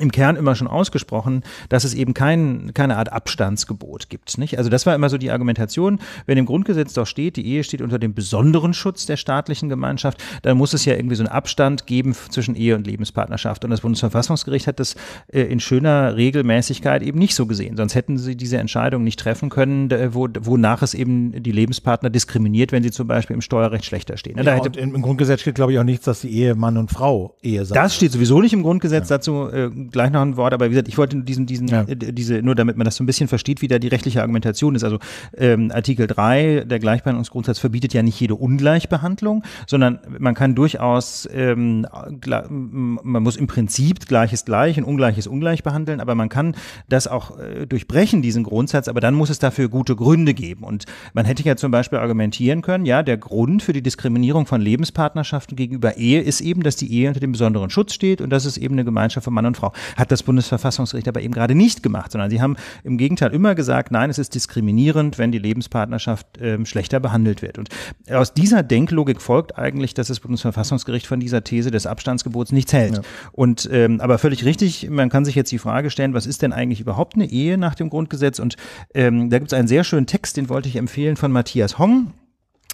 im Kern immer schon ausgesprochen, dass es eben kein, keine Art Abstandsgebot gibt. Nicht? Also das war immer so die Argumentation, wenn im Grundgesetz doch steht, die Ehe steht unter dem besonderen Schutz der staatlichen Gemeinschaft, dann muss es ja irgendwie so einen Abstand geben zwischen Ehe und Lebenspartnerschaft. Und das Bundesverfassungsgericht hat das äh, in schöner Regelmäßigkeit eben nicht so gesehen. Sonst hätten sie diese Entscheidung nicht treffen können, wo, wonach es eben die Lebenspartner diskriminiert, wenn sie zum Beispiel im Steuerrecht schlechter stehen. Ja, Im Grundgesetz steht, glaube ich, auch nichts, dass die Ehe Mann und Frau Ehe sind. Das steht sowieso nicht im Grundgesetz. Ja. Dazu äh, gleich noch ein Wort, aber wie gesagt, ich wollte diesen, diesen, ja. äh, diese, nur damit man das so ein bisschen versteht, wie da die rechtliche Argumentation ist. Also ähm, Artikel 3, der Gleichbehandlungsgrundsatz verbietet ja nicht jede Ungleichbehandlung, sondern man kann durchaus, ähm, man muss im Prinzip Gleiches gleich und Ungleiches ungleich behandeln, aber man kann das auch äh, durchbrechen, diesen Grundsatz, aber dann muss es dafür gute Gründe geben. Und man hätte ja zum Beispiel argumentieren können, ja, der Grund für die Diskriminierung von Lebenspartnerschaften gegenüber Ehe ist eben, dass die Ehe unter dem besonderen Schutz steht und das ist eben eine Gemeinschaft von Mann und Frau. Hat das Bundesverfassungsgericht aber eben gerade nicht gemacht, sondern sie haben im Gegenteil immer gesagt, nein, es ist diskriminierend, wenn die Lebenspartnerschaft äh, schlechter behandelt wird. Und aus dieser Denklogik folgt eigentlich, dass das Bundesverfassungsgericht von dieser These des Abstandsgebots nichts hält. Ja. Und ähm, aber völlig richtig, man kann sich jetzt die Frage stellen, was ist denn eigentlich überhaupt eine Ehe nach dem Grundgesetz? Und ähm, da gibt es einen sehr schönen Text, den wollte ich empfehlen von Matthias Hong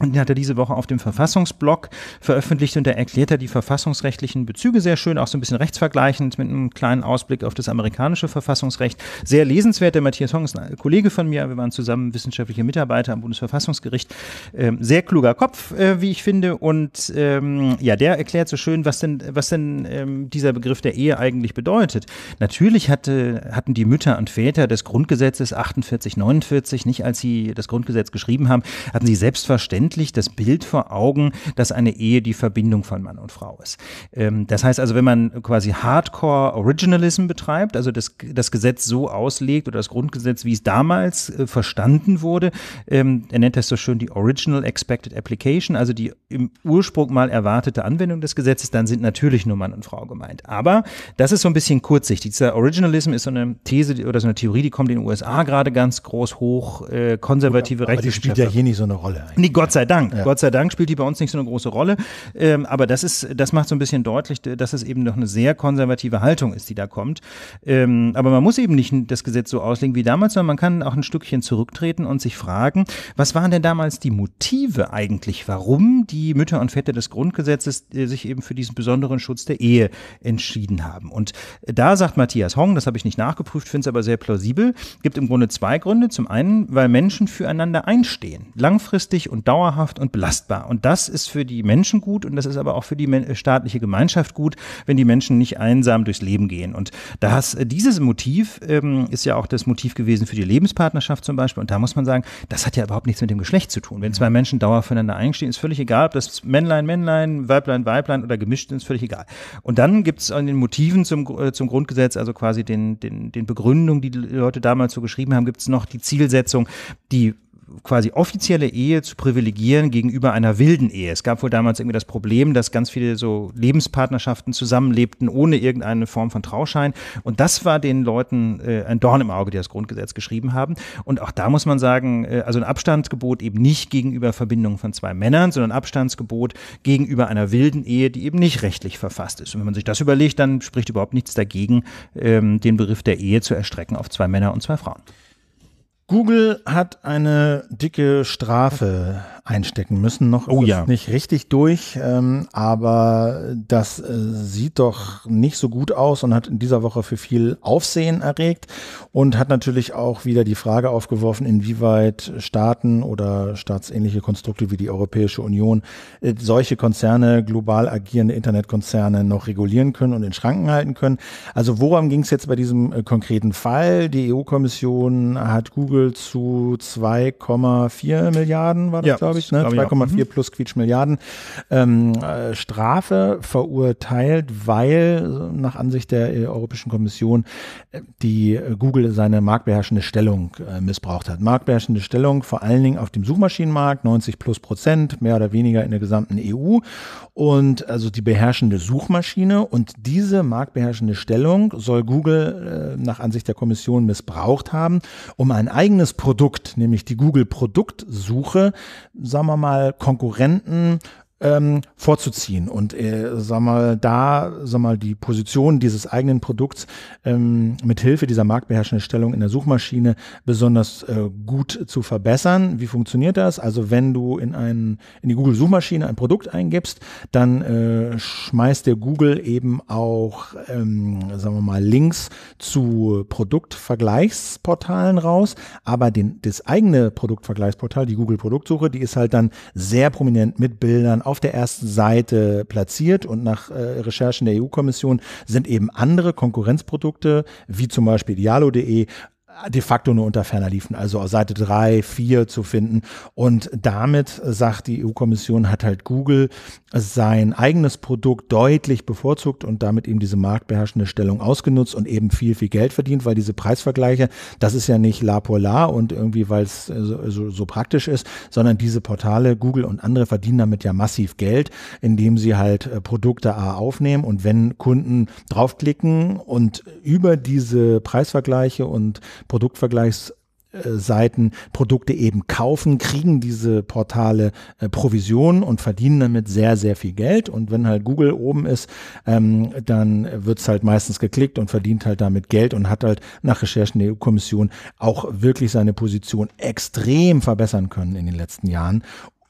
und den hat er diese Woche auf dem Verfassungsblog veröffentlicht und da erklärt er die verfassungsrechtlichen Bezüge sehr schön, auch so ein bisschen rechtsvergleichend mit einem kleinen Ausblick auf das amerikanische Verfassungsrecht. Sehr lesenswert, der Matthias Hong ist ein Kollege von mir, wir waren zusammen wissenschaftliche Mitarbeiter am Bundesverfassungsgericht. Ähm, sehr kluger Kopf, äh, wie ich finde. Und ähm, ja, der erklärt so schön, was denn, was denn ähm, dieser Begriff der Ehe eigentlich bedeutet. Natürlich hatte, hatten die Mütter und Väter des Grundgesetzes 48, 49, nicht als sie das Grundgesetz geschrieben haben, hatten sie selbstverständlich endlich das Bild vor Augen, dass eine Ehe die Verbindung von Mann und Frau ist. Ähm, das heißt also, wenn man quasi Hardcore Originalism betreibt, also das, das Gesetz so auslegt oder das Grundgesetz, wie es damals äh, verstanden wurde, ähm, er nennt das so schön die Original Expected Application, also die im Ursprung mal erwartete Anwendung des Gesetzes, dann sind natürlich nur Mann und Frau gemeint. Aber das ist so ein bisschen kurzsichtig. Dieser Originalism ist so eine These oder so eine Theorie, die kommt in den USA gerade ganz groß hoch, äh, konservative Rechte. Aber spielt ja hier nicht so eine Rolle eigentlich. Nee, Gott sei sei Dank. Ja. Gott sei Dank spielt die bei uns nicht so eine große Rolle. Ähm, aber das ist, das macht so ein bisschen deutlich, dass es eben noch eine sehr konservative Haltung ist, die da kommt. Ähm, aber man muss eben nicht das Gesetz so auslegen wie damals, sondern man kann auch ein Stückchen zurücktreten und sich fragen, was waren denn damals die Motive eigentlich, warum die Mütter und Väter des Grundgesetzes äh, sich eben für diesen besonderen Schutz der Ehe entschieden haben. Und da sagt Matthias Hong, das habe ich nicht nachgeprüft, finde es aber sehr plausibel, gibt im Grunde zwei Gründe. Zum einen, weil Menschen füreinander einstehen, langfristig und dauerhaft dauerhaft und belastbar. Und das ist für die Menschen gut und das ist aber auch für die äh, staatliche Gemeinschaft gut, wenn die Menschen nicht einsam durchs Leben gehen. Und das, äh, dieses Motiv ähm, ist ja auch das Motiv gewesen für die Lebenspartnerschaft zum Beispiel. Und da muss man sagen, das hat ja überhaupt nichts mit dem Geschlecht zu tun. Wenn zwei mhm. Menschen dauerhaft voneinander einstehen, ist völlig egal, ob das Männlein, Männlein, Weiblein, Weiblein oder gemischt ist, völlig egal. Und dann gibt es an den Motiven zum, äh, zum Grundgesetz, also quasi den, den, den Begründungen, die die Leute damals so geschrieben haben, gibt es noch die Zielsetzung, die quasi offizielle Ehe zu privilegieren gegenüber einer wilden Ehe. Es gab wohl damals irgendwie das Problem, dass ganz viele so Lebenspartnerschaften zusammenlebten ohne irgendeine Form von Trauschein. Und das war den Leuten äh, ein Dorn im Auge, die das Grundgesetz geschrieben haben. Und auch da muss man sagen, äh, also ein Abstandsgebot eben nicht gegenüber Verbindungen von zwei Männern, sondern Abstandsgebot gegenüber einer wilden Ehe, die eben nicht rechtlich verfasst ist. Und wenn man sich das überlegt, dann spricht überhaupt nichts dagegen, ähm, den Begriff der Ehe zu erstrecken auf zwei Männer und zwei Frauen. Google hat eine dicke Strafe einstecken müssen noch. Oh ja. Nicht richtig durch, ähm, aber das äh, sieht doch nicht so gut aus und hat in dieser Woche für viel Aufsehen erregt und hat natürlich auch wieder die Frage aufgeworfen, inwieweit Staaten oder staatsähnliche Konstrukte wie die Europäische Union äh, solche Konzerne, global agierende Internetkonzerne noch regulieren können und in Schranken halten können. Also worum ging es jetzt bei diesem äh, konkreten Fall? Die EU-Kommission hat Google zu 2,4 Milliarden, war das, ja, glaube ich ich, ne? 2,4 ja. Mhm. plus Quietsch Milliarden ähm, äh, Strafe verurteilt, weil nach Ansicht der äh, Europäischen Kommission äh, die äh, Google seine marktbeherrschende Stellung äh, missbraucht hat. Marktbeherrschende Stellung vor allen Dingen auf dem Suchmaschinenmarkt, 90 plus Prozent, mehr oder weniger in der gesamten EU und also die beherrschende Suchmaschine und diese marktbeherrschende Stellung soll Google äh, nach Ansicht der Kommission missbraucht haben, um ein eigenes Produkt, nämlich die Google Produktsuche, sagen wir mal, Konkurrenten ähm, vorzuziehen und äh, sag mal da sag mal die Position dieses eigenen Produkts ähm, mit Hilfe dieser marktbeherrschenden Stellung in der Suchmaschine besonders äh, gut zu verbessern. Wie funktioniert das? Also wenn du in einen in die Google Suchmaschine ein Produkt eingibst, dann äh, schmeißt der Google eben auch ähm, sagen wir mal Links zu Produktvergleichsportalen raus, aber den, das eigene Produktvergleichsportal, die Google Produktsuche, die ist halt dann sehr prominent mit Bildern auf der ersten Seite platziert und nach äh, Recherchen der EU-Kommission sind eben andere Konkurrenzprodukte, wie zum Beispiel Dialo.de, de facto nur unter ferner liefen, also auf Seite 3, 4 zu finden. Und damit, äh, sagt die EU-Kommission, hat halt Google äh, sein eigenes Produkt deutlich bevorzugt und damit eben diese marktbeherrschende Stellung ausgenutzt und eben viel, viel Geld verdient, weil diese Preisvergleiche, das ist ja nicht la pour la und irgendwie, weil es äh, so, so, so praktisch ist, sondern diese Portale, Google und andere verdienen damit ja massiv Geld, indem sie halt Produkte A aufnehmen und wenn Kunden draufklicken und über diese Preisvergleiche und Produktvergleichs Seiten Produkte eben kaufen, kriegen diese Portale äh, Provisionen und verdienen damit sehr, sehr viel Geld. Und wenn halt Google oben ist, ähm, dann es halt meistens geklickt und verdient halt damit Geld und hat halt nach Recherchen der EU-Kommission auch wirklich seine Position extrem verbessern können in den letzten Jahren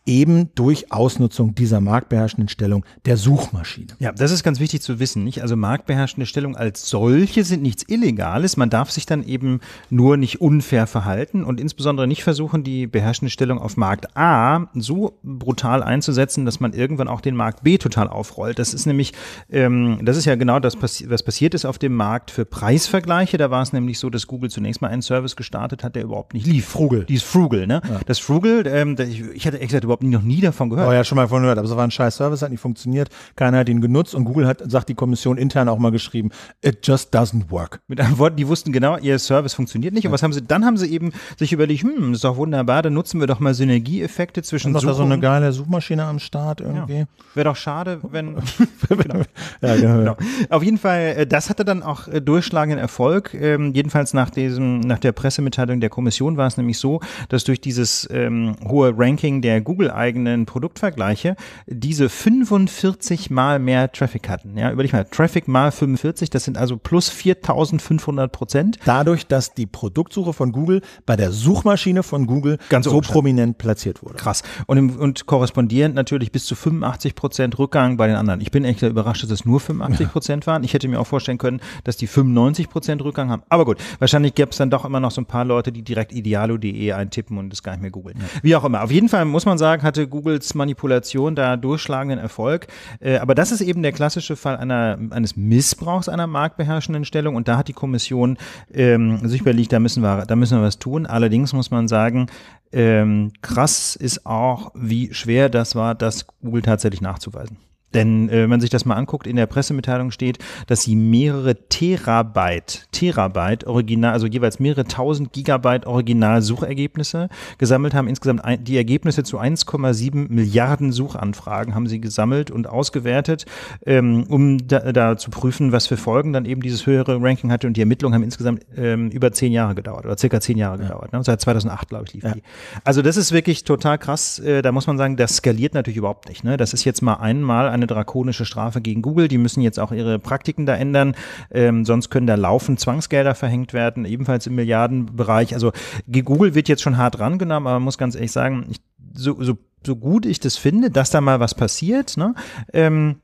eben durch Ausnutzung dieser marktbeherrschenden Stellung der Suchmaschine. Ja, das ist ganz wichtig zu wissen. Nicht? Also marktbeherrschende Stellung als solche sind nichts Illegales. Man darf sich dann eben nur nicht unfair verhalten und insbesondere nicht versuchen, die beherrschende Stellung auf Markt A so brutal einzusetzen, dass man irgendwann auch den Markt B total aufrollt. Das ist nämlich, ähm, das ist ja genau das, was passiert ist auf dem Markt für Preisvergleiche. Da war es nämlich so, dass Google zunächst mal einen Service gestartet hat, der überhaupt nicht lief. Frugal. Die ist Frugal, ne? Ja. Das Frugal, ähm, ich, ich hatte echt gesagt, überhaupt noch nie davon gehört. Oh ja, schon mal davon gehört, aber es war ein scheiß Service, hat nicht funktioniert, keiner hat ihn genutzt und Google hat, sagt die Kommission intern auch mal geschrieben, it just doesn't work. Mit anderen Worten, die wussten genau, ihr Service funktioniert nicht. Und was haben sie, dann haben sie eben sich überlegt, hm, ist doch wunderbar, dann nutzen wir doch mal Synergieeffekte zwischen Suche. Doch so eine geile Suchmaschine am Start irgendwie. Ja. Wäre doch schade, wenn. [laughs] Genau. [laughs] genau. Ja, genau. genau. Auf jeden Fall, äh, das hatte dann auch äh, durchschlagenden Erfolg. Ähm, jedenfalls nach diesem, nach der Pressemitteilung der Kommission war es nämlich so, dass durch dieses ähm, hohe Ranking der Google Google-eigenen Produktvergleiche diese 45 mal mehr Traffic hatten. Ja, überleg mal, Traffic mal 45, das sind also plus 4500 Prozent. Dadurch, dass die Produktsuche von Google bei der Suchmaschine von Google Ganz so prominent platziert wurde. Krass. Und, im, und korrespondierend natürlich bis zu 85 Prozent Rückgang bei den anderen. Ich bin echt überrascht, dass es nur 85 Prozent waren. Ich hätte mir auch vorstellen können, dass die 95 Prozent Rückgang haben. Aber gut, wahrscheinlich gäbe es dann doch immer noch so ein paar Leute, die direkt idealo.de eintippen und das gar nicht mehr googeln. Ja. Wie auch immer. Auf jeden Fall muss man sagen, sagen, hatte Googles Manipulation da durchschlagenden Erfolg. Äh, aber das ist eben der klassische Fall einer, eines Missbrauchs einer marktbeherrschenden Stellung. Und da hat die Kommission ähm, sich überlegt, da müssen, wir, da müssen wir was tun. Allerdings muss man sagen, ähm, krass ist auch, wie schwer das war, das Google tatsächlich nachzuweisen. Denn äh, wenn man sich das mal anguckt, in der Pressemitteilung steht, dass sie mehrere Terabyte, Terabyte Original, also jeweils mehrere tausend Gigabyte Original-Suchergebnisse gesammelt haben. Insgesamt ein, die Ergebnisse zu 1,7 Milliarden Suchanfragen haben sie gesammelt und ausgewertet, ähm, um da, da, zu prüfen, was für Folgen dann eben dieses höhere Ranking hatte. Und die Ermittlungen haben insgesamt ähm, über zehn Jahre gedauert oder circa zehn Jahre ja. gedauert. Ne? Seit 2008, glaube ich, lief ja. die. Also das ist wirklich total krass. Äh, da muss man sagen, das skaliert natürlich überhaupt nicht. Ne? Das ist jetzt mal einmal ein eine drakonische Strafe gegen Google. Die müssen jetzt auch ihre Praktiken da ändern. Ähm, sonst können da laufend Zwangsgelder verhängt werden, ebenfalls im Milliardenbereich. Also Google wird jetzt schon hart rangenommen, aber man muss ganz ehrlich sagen, ich, so, so, so gut ich das finde, dass da mal was passiert, ne? Ähm,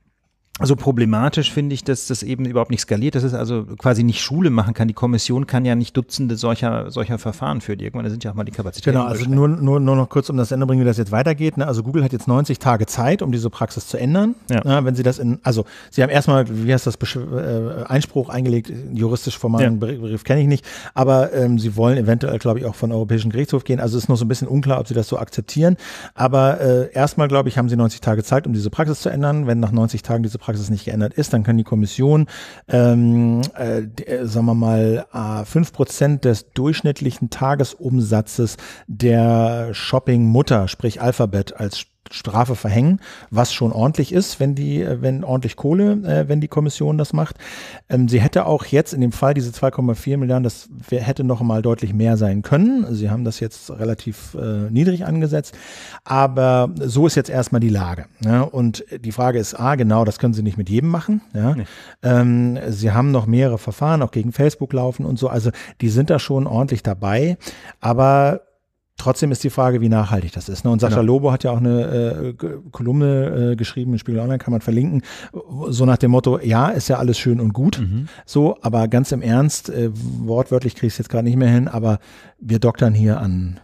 so also problematisch finde ich, dass das eben überhaupt nicht skaliert. Das ist also quasi nicht Schule machen kann. Die Kommission kann ja nicht Dutzende solcher, solcher Verfahren für die. Irgendwann da sind ja auch mal die Kapazitäten. Genau, also nur, nur, nur noch kurz um das Ende bringen, wie das jetzt weitergeht. Ne? Also Google hat jetzt 90 Tage Zeit, um diese Praxis zu ändern. Ja. wenn sie das in, also sie haben erstmal, wie heißt das, Besch äh, Einspruch eingelegt, juristisch formalen ja. Brief, kenne ich nicht, aber ähm, sie wollen eventuell, glaube ich, auch von Europäischen Gerichtshof gehen. Also ist noch so ein bisschen unklar, ob sie das so akzeptieren. Aber äh, erstmal, glaube ich, haben sie 90 Tage Zeit, um diese Praxis zu ändern. Wenn nach 90 Tagen diese Praxis Praxis nicht geändert ist, dann kann die Kommission, ähm, äh, äh sagen wir mal, äh, fünf äh, Prozent des durchschnittlichen Tagesumsatzes der Shopping-Mutter, sprich Alphabet, als Strafe verhängen, was schon ordentlich ist, wenn die, äh, wenn ordentlich Kohle, äh, wenn die Kommission das macht. Ähm, sie hätte auch jetzt in dem Fall diese 2,4 Milliarden, das hätte noch mal deutlich mehr sein können. Sie haben das jetzt relativ äh, niedrig angesetzt, aber so ist jetzt erstmal die Lage. Ne? Und die Frage ist, ah, genau, das können Sie nicht mit jedem machen. Ja? Nee. Ähm, sie haben noch mehrere Verfahren, auch gegen Facebook laufen und so. Also die sind da schon ordentlich dabei, aber Trotzdem ist die Frage, wie nachhaltig das ist. Ne? Und Sascha genau. Lobo hat ja auch eine äh, Kolumne äh, geschrieben in Spiegel Online, kann man verlinken. So nach dem Motto, ja, ist ja alles schön und gut. Mhm. So, aber ganz im Ernst, äh, wortwörtlich kriege ich es jetzt gerade nicht mehr hin, aber wir doktern hier an,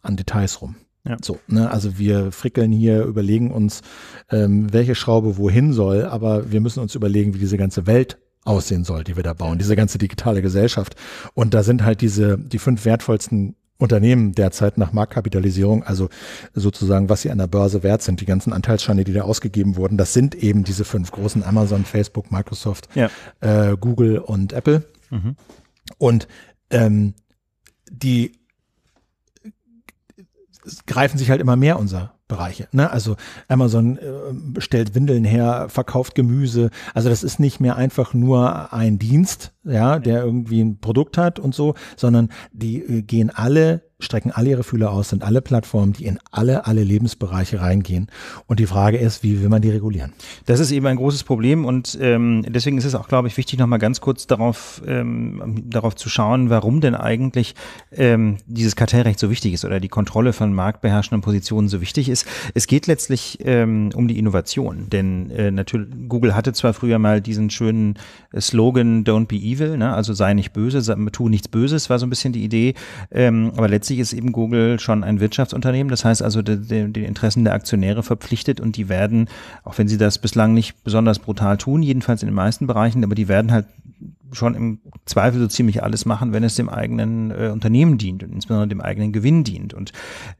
an Details rum. Ja. So, ne? Also wir frickeln hier, überlegen uns, ähm, welche Schraube wohin soll, aber wir müssen uns überlegen, wie diese ganze Welt aussehen soll, die wir da bauen, diese ganze digitale Gesellschaft. Und da sind halt diese, die fünf wertvollsten Unternehmen derzeit nach Marktkapitalisierung, also sozusagen, was sie an der Börse wert sind, die ganzen Anteilsscheine, die da ausgegeben wurden, das sind eben diese fünf großen Amazon, Facebook, Microsoft, ja. äh, Google und Apple. Mhm. Und ähm, die greifen sich halt immer mehr unser Bereiche. Ne? Also Amazon äh, stellt Windeln her, verkauft Gemüse. Also das ist nicht mehr einfach nur ein Dienst, ja, der irgendwie ein Produkt hat und so, sondern die äh, gehen alle strecken alle ihre Fühler aus, sind alle Plattformen, die in alle, alle Lebensbereiche reingehen. Und die Frage ist, wie will man die regulieren? Das ist eben ein großes Problem und ähm, deswegen ist es auch, glaube ich, wichtig, nochmal ganz kurz darauf, ähm, darauf zu schauen, warum denn eigentlich ähm, dieses Kartellrecht so wichtig ist oder die Kontrolle von marktbeherrschenden Positionen so wichtig ist. Es geht letztlich ähm, um die Innovation, denn äh, natürlich, Google hatte zwar früher mal diesen schönen äh, Slogan, don't be evil, ne? also sei nicht böse, sei, tu nichts Böses, war so ein bisschen die Idee, ähm, aber letztlich Grundsätzlich ist eben Google schon ein Wirtschaftsunternehmen, das heißt also den Interessen der Aktionäre verpflichtet und die werden, auch wenn sie das bislang nicht besonders brutal tun, jedenfalls in den meisten Bereichen, aber die werden halt schon im Zweifel so ziemlich alles machen, wenn es dem eigenen äh, Unternehmen dient und insbesondere dem eigenen Gewinn dient. Und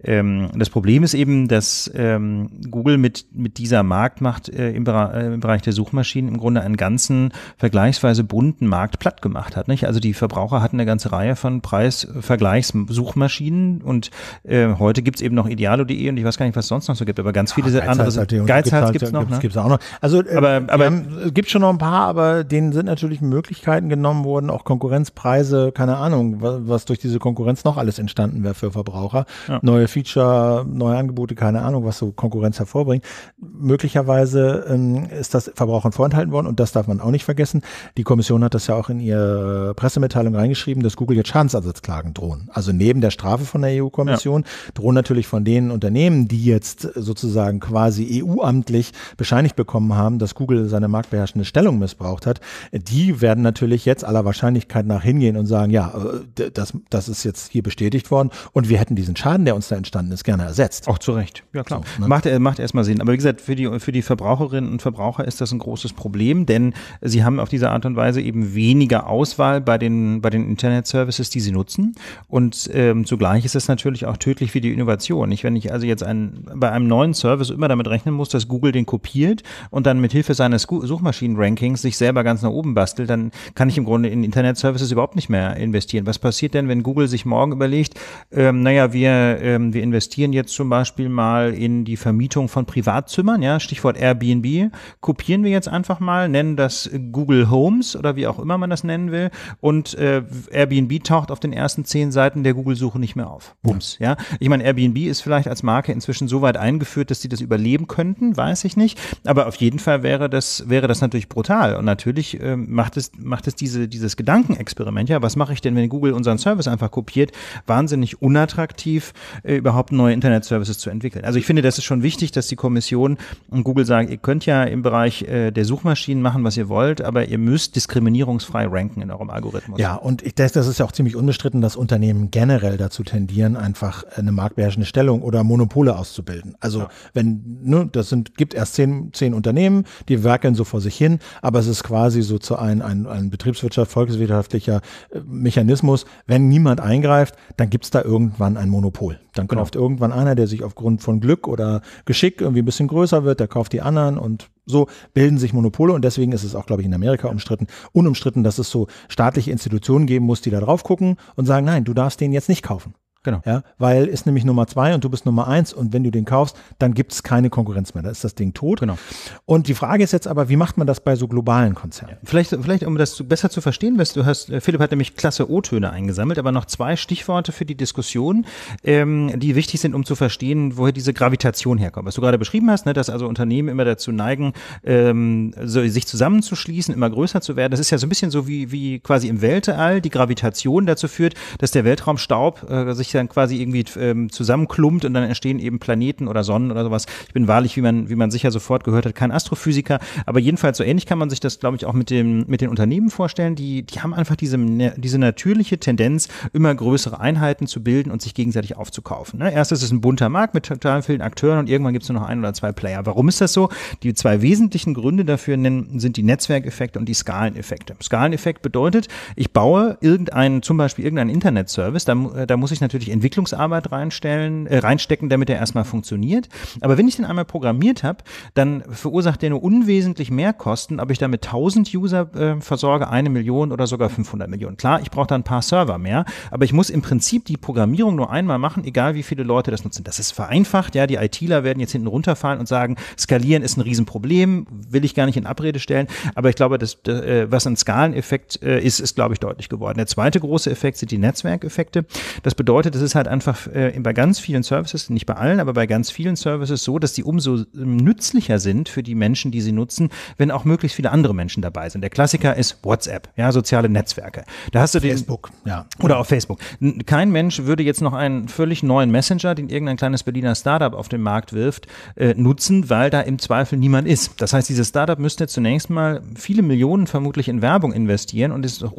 ähm, das Problem ist eben, dass ähm, Google mit, mit dieser Marktmacht äh, im, äh, im, Bereich der Suchmaschinen im Grunde einen ganzen vergleichsweise bunten Markt platt gemacht hat. Nicht? Also die Verbraucher hatten eine ganze Reihe von Preisvergleichssuchmaschinen und äh, heute gibt es eben noch idealo.de und ich weiß gar nicht, was es sonst noch so gibt, aber ganz viele ja, andere sind. Geizhals gibt es noch. Gibt's, ne? gibt's auch noch. Also äh, aber, aber, haben, es gibt schon noch ein paar, aber denen sind natürlich Möglichkeiten Zeiten genommen wurden, auch Konkurrenzpreise, keine Ahnung, was durch diese Konkurrenz noch alles entstanden wäre für Verbraucher. Ja. Neue Feature, neue Angebote, keine Ahnung, was so Konkurrenz hervorbringt. Möglicherweise ähm, ist das Verbrauchern vorenthalten worden und das darf man auch nicht vergessen. Die Kommission hat das ja auch in ihre Pressemitteilung reingeschrieben, dass Google jetzt Schadensersatzklagen drohen. Also neben der Strafe von der EU-Kommission ja. drohen natürlich von den Unternehmen, die jetzt sozusagen quasi EU-amtlich bescheinigt bekommen haben, dass Google seine marktbeherrschende Stellung missbraucht hat, die werden natürlich natürlich jetzt aller Wahrscheinlichkeit nach hingehen und sagen, ja, äh, das, das ist jetzt hier bestätigt worden und wir hätten diesen Schaden, der uns da entstanden ist, gerne ersetzt. Auch zu Recht, ja klar. So, ne? macht, macht erstmal Sinn. Aber wie gesagt, für die, für die Verbraucherinnen und Verbraucher ist das ein großes Problem, denn sie haben auf diese Art und Weise eben weniger Auswahl bei den, bei den Internet-Services, die sie nutzen. Und ähm, zugleich ist es natürlich auch tödlich für die Innovation. Ich, wenn ich also jetzt ein, bei einem neuen Service immer damit rechnen muss, dass Google den kopiert und dann mit Hilfe seines Suchmaschinen-Rankings sich selber ganz nach oben bastelt, dann kann kann ich im Grunde in Internet-Services überhaupt nicht mehr investieren. Was passiert denn, wenn Google sich morgen überlegt, ähm, naja, wir, ähm, wir investieren jetzt zum Beispiel mal in die Vermietung von Privatzimmern, ja, Stichwort Airbnb, kopieren wir jetzt einfach mal, nennen das Google Homes oder wie auch immer man das nennen will und äh, Airbnb taucht auf den ersten zehn Seiten der Google-Suche nicht mehr auf. Bums, ja. Ich meine, Airbnb ist vielleicht als Marke inzwischen so weit eingeführt, dass sie das überleben könnten, weiß ich nicht, aber auf jeden Fall wäre das, wäre das natürlich brutal und natürlich ähm, macht es, macht machtest diese, dieses Gedankenexperiment, ja, was mache ich denn, wenn Google unseren Service einfach kopiert, wahnsinnig unattraktiv, äh, überhaupt neue Internet-Services zu entwickeln. Also ich finde, das ist schon wichtig, dass die Kommission und Google sagen, ihr könnt ja im Bereich äh, der Suchmaschinen machen, was ihr wollt, aber ihr müsst diskriminierungsfrei ranken in eurem Algorithmus. Ja, und ich, denke, das ist ja auch ziemlich unbestritten, dass Unternehmen generell dazu tendieren, einfach äh, eine marktbeherrschende Stellung oder Monopole auszubilden. Also ja. wenn, ne, das sind, gibt erst zehn, zehn Unternehmen, die werkeln so vor sich hin, aber es ist quasi so zu ein, ein, ein Betriebswirtschaft volkswirtschaftlicher äh, Mechanismus. Wenn niemand eingreift, dann gibt es da irgendwann ein Monopol. Dann genau. kauft irgendwann einer, der sich aufgrund von Glück oder Geschick irgendwie ein bisschen größer wird, der kauft die anderen und so bilden sich Monopole und deswegen ist es auch, glaube ich, in Amerika umstritten, unumstritten, dass es so staatliche Institutionen geben muss, die da drauf gucken und sagen, nein, du darfst den jetzt nicht kaufen. Genau. Ja, weil ist nämlich Nummer zwei und du bist Nummer eins und wenn du den kaufst, dann gibt es keine Konkurrenz mehr. Da ist das Ding tot. Genau. Und die Frage ist jetzt aber, wie macht man das bei so globalen Konzernen? Ja. Vielleicht, vielleicht, um das besser zu verstehen, was du hast, äh, Philipp hat nämlich klasse O-Töne eingesammelt, aber noch zwei Stichworte für die Diskussion, ähm, die wichtig sind, um zu verstehen, woher diese Gravitation herkommt. Was du gerade beschrieben hast, ne, dass also Unternehmen immer dazu neigen, ähm, so, sich zusammenzuschließen, immer größer zu werden. Das ist ja so ein bisschen so wie, wie quasi im Weltall die Gravitation dazu führt, dass der Weltraumstaub äh, sich sich dann quasi irgendwie ähm, zusammenklumpt und dann entstehen eben Planeten oder Sonnen oder sowas. Ich bin wahrlich, wie man, wie man sicher sofort gehört hat, kein Astrophysiker, aber jedenfalls so ähnlich kann man sich das, glaube ich, auch mit, dem, mit den Unternehmen vorstellen. Die, die haben einfach diese, ne, diese natürliche Tendenz, immer größere Einheiten zu bilden und sich gegenseitig aufzukaufen. Ne? Erst ist es ein bunter Markt mit total vielen Akteuren und irgendwann gibt es nur noch ein oder zwei Player. Warum ist das so? Die zwei wesentlichen Gründe dafür nennen, sind die Netzwerkeffekte und die Skaleneffekte. Skaleneffekt bedeutet, ich baue irgendeinen, zum Beispiel irgendeinen Internetservice, da, äh, da muss ich natürlich natürlich Entwicklungsarbeit reinstellen, äh, reinstecken, damit er erstmal funktioniert. Aber wenn ich den einmal programmiert habe, dann verursacht der nur unwesentlich mehr Kosten, ob ich damit 1000 User äh, versorge, eine Million oder sogar 500 Millionen. Klar, ich brauche da ein paar Server mehr, aber ich muss im Prinzip die Programmierung nur einmal machen, egal wie viele Leute das nutzen. Das ist vereinfacht, ja, die ITler werden jetzt hinten runterfallen und sagen, skalieren ist ein Riesenproblem, will ich gar nicht in Abrede stellen, aber ich glaube, das, das äh, was ein Skaleneffekt äh, ist, ist, glaube ich, deutlich geworden. Der zweite große Effekt sind die Netzwerkeffekte. Das bedeutet, bedeutet, es ist halt einfach äh, bei ganz vielen Services, nicht bei allen, aber bei ganz vielen Services so, dass die umso ähm, nützlicher sind für die Menschen, die sie nutzen, wenn auch möglichst viele andere Menschen dabei sind. Der Klassiker ist WhatsApp, ja, soziale Netzwerke. Da hast du den, ja. Oder auf Facebook. Kein Mensch würde jetzt noch einen völlig neuen Messenger, den irgendein kleines Berliner Startup auf den Markt wirft, äh, nutzen, weil da im Zweifel niemand ist. Das heißt, dieses Startup müsste zunächst mal viele Millionen vermutlich in Werbung investieren und es ist auch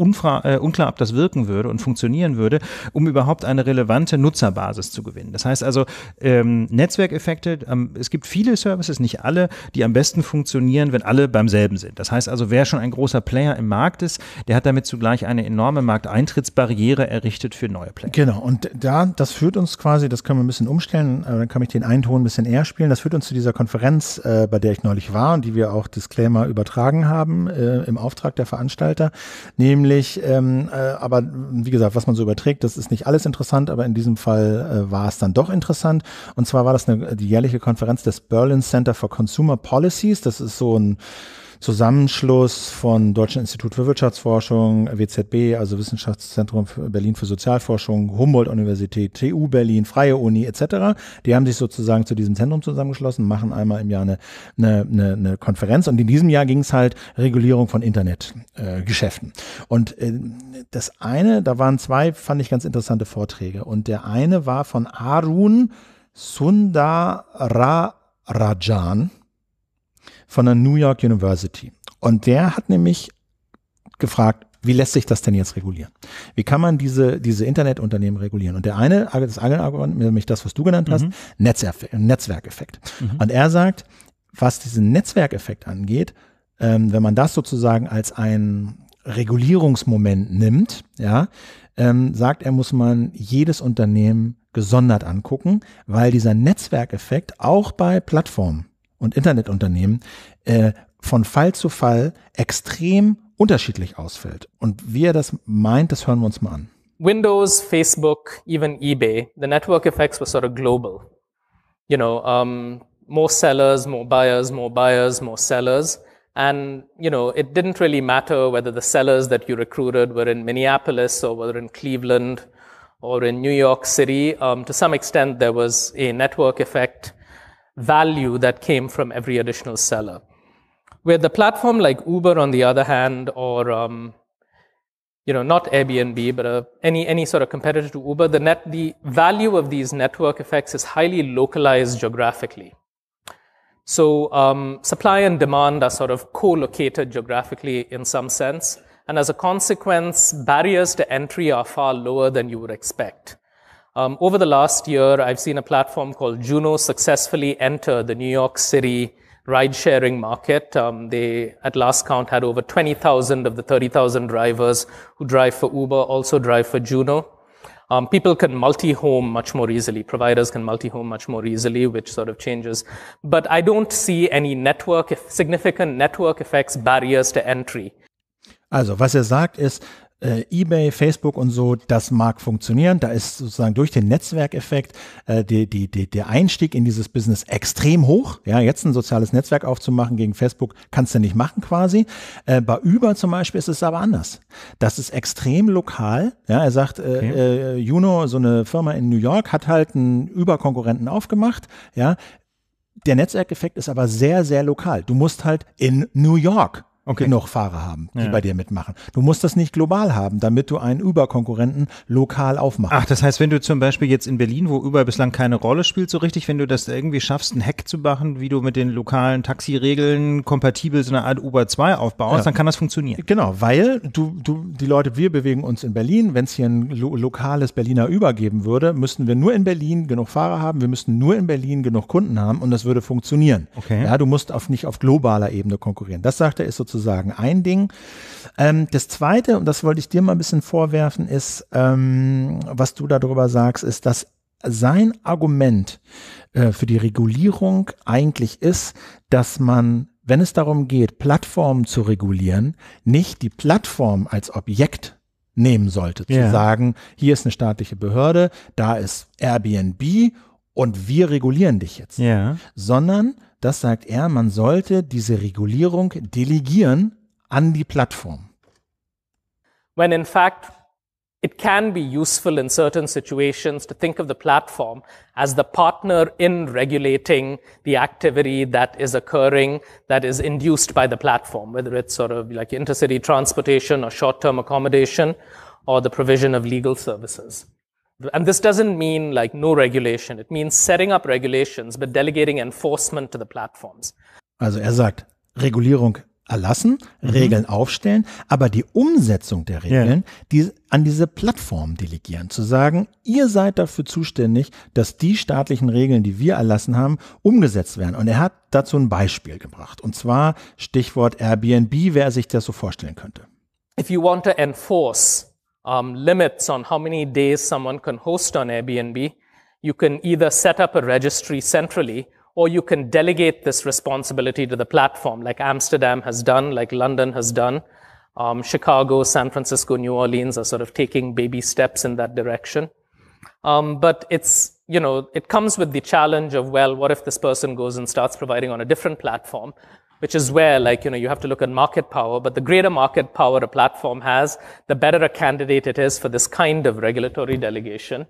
äh, unklar, ob das wirken würde und funktionieren würde, um überhaupt eine relevante relevante Nutzerbasis zu gewinnen. Das heißt also, ähm, Netzwerkeffekte, ähm, es gibt viele Services, nicht alle, die am besten funktionieren, wenn alle beim selben sind. Das heißt also, wer schon ein großer Player im Markt ist, der hat damit zugleich eine enorme Markteintrittsbarriere errichtet für neue Player. Genau, und da, das führt uns quasi, das können wir ein bisschen umstellen, äh, dann kann ich den einen Ton ein bisschen eher spielen. Das führt uns zu dieser Konferenz, äh, bei der ich neulich war und die wir auch Disclaimer übertragen haben äh, im Auftrag der Veranstalter. Nämlich, ähm, äh, aber wie gesagt, was man so überträgt, das ist nicht alles interessant, aber in diesem Fall äh, war es dann doch interessant. Und zwar war das eine, die jährliche Konferenz des Berlin Center for Consumer Policies. Das ist so ein Zusammenschluss von Deutschen Institut für Wirtschaftsforschung, WZB, also Wissenschaftszentrum Berlin für Sozialforschung, Humboldt-Universität, TU Berlin, Freie Uni etc. Die haben sich sozusagen zu diesem Zentrum zusammengeschlossen, machen einmal im Jahr eine, eine, eine, eine Konferenz und in diesem Jahr ging es halt Regulierung von Internetgeschäften. Äh, und äh, das eine, da waren zwei, fand ich ganz interessante Vorträge und der eine war von Arun Sundararajan. Rajan von der New York University. Und der hat nämlich gefragt, wie lässt sich das denn jetzt regulieren? Wie kann man diese, diese Internetunternehmen regulieren? Und der eine, das eine Argument, nämlich das, was du genannt hast, mhm. Netzwerk, Netzwerkeffekt. Mhm. Und er sagt, was diesen Netzwerkeffekt angeht, ähm, wenn man das sozusagen als ein Regulierungsmoment nimmt, ja, ähm, sagt er, muss man jedes Unternehmen gesondert angucken, weil dieser Netzwerkeffekt auch bei Plattformen und Internetunternehmen äh, von Fall zu Fall extrem unterschiedlich ausfällt. Und wie er das meint, das hören wir uns mal an. Windows, Facebook, even eBay, the network effects were sort of global. You know, um, more sellers, more buyers, more buyers, more sellers. And, you know, it didn't really matter whether the sellers that you recruited were in Minneapolis or whether in Cleveland or in New York City. Um, to some extent, there was a network effect value that came from every additional seller. With a platform like Uber, on the other hand, or um, you know, not Airbnb, but uh, any any sort of competitor to Uber, the net the value of these network effects is highly localized geographically. So um, supply and demand are sort of co-located geographically in some sense, and as a consequence, barriers to entry are far lower than you would expect. Um, over the last year, I've seen a platform called Juno successfully enter the New York City ride-sharing market. Um, they, at last count, had over 20,000 of the 30,000 drivers who drive for Uber also drive for Juno. Um, people can multi-home much more easily. Providers can multi-home much more easily, which sort of changes. But I don't see any network, significant network effects barriers to entry. Also, was er sagt ist, äh, eBay, Facebook und so, das mag funktionieren. Da ist sozusagen durch den Netzwerkeffekt äh, die, die, die, der Einstieg in dieses Business extrem hoch. Ja, jetzt ein soziales Netzwerk aufzumachen gegen Facebook kannst du nicht machen quasi. Äh, bei Uber zum Beispiel ist es aber anders. Das ist extrem lokal. Ja, er sagt, äh, okay. äh, Juno, so eine Firma in New York, hat halt einen Überkonkurrenten aufgemacht. Ja, der Netzwerkeffekt ist aber sehr, sehr lokal. Du musst halt in New York okay. genug Fahrer haben, die ja. bei dir mitmachen. Du musst das nicht global haben, damit du einen uber lokal aufmachst. Ach, das heißt, wenn du zum Beispiel jetzt in Berlin, wo Uber bislang keine Rolle spielt so richtig, wenn du das irgendwie schaffst, einen Hack zu machen, wie du mit den lokalen Taxiregeln kompatibel so eine Art Uber 2 aufbaust, ja. dann kann das funktionieren. Genau, weil du, du, die Leute, wir bewegen uns in Berlin. Wenn es hier ein lo lokales Berliner Uber geben würde, müssten wir nur in Berlin genug Fahrer haben, wir müssten nur in Berlin genug Kunden haben und das würde funktionieren. Okay. Ja, du musst auf, nicht auf globaler Ebene konkurrieren. Das sagt er, ist sozusagen sozusagen ein Ding. Ähm, das zweite, und das wollte ich dir mal ein bisschen vorwerfen, ist, ähm, was du darüber sagst, ist, dass sein Argument äh, für die Regulierung eigentlich ist, dass man wenn es darum geht, Plattformen zu regulieren, nicht die Plattform als Objekt nehmen sollte. Zu yeah. sagen, hier ist eine staatliche Behörde, da ist Airbnb und wir regulieren dich jetzt. Yeah. Sondern das sagt er, man sollte diese Regulierung delegieren an die Plattform. When in fact it can be useful in certain situations to think of the platform as the partner in regulating the activity that is occurring that is induced by the platform, whether it's sort of like intercity transportation or short-term accommodation or the provision of legal services. And this doesn't mean like no regulation. It means setting up regulations, but delegating enforcement to the platforms. Also er sagt, Regulierung erlassen, mhm. Regeln aufstellen, aber die Umsetzung der Regeln yeah. die, an diese Plattformen delegieren. Zu sagen, ihr seid dafür zuständig, dass die staatlichen Regeln, die wir erlassen haben, umgesetzt werden. Und er hat dazu ein Beispiel gebracht. Und zwar Stichwort Airbnb, wer sich das so vorstellen könnte. If you want to enforce um, limits on how many days someone can host on Airbnb. You can either set up a registry centrally or you can delegate this responsibility to the platform like Amsterdam has done, like London has done. Um, Chicago, San Francisco, New Orleans are sort of taking baby steps in that direction. Um, but it's, you know, it comes with the challenge of, well, what if this person goes and starts providing on a different platform? which is where like, you know, you have to look at market power, but the greater market power a platform has, the better a candidate it is for this kind of regulatory delegation.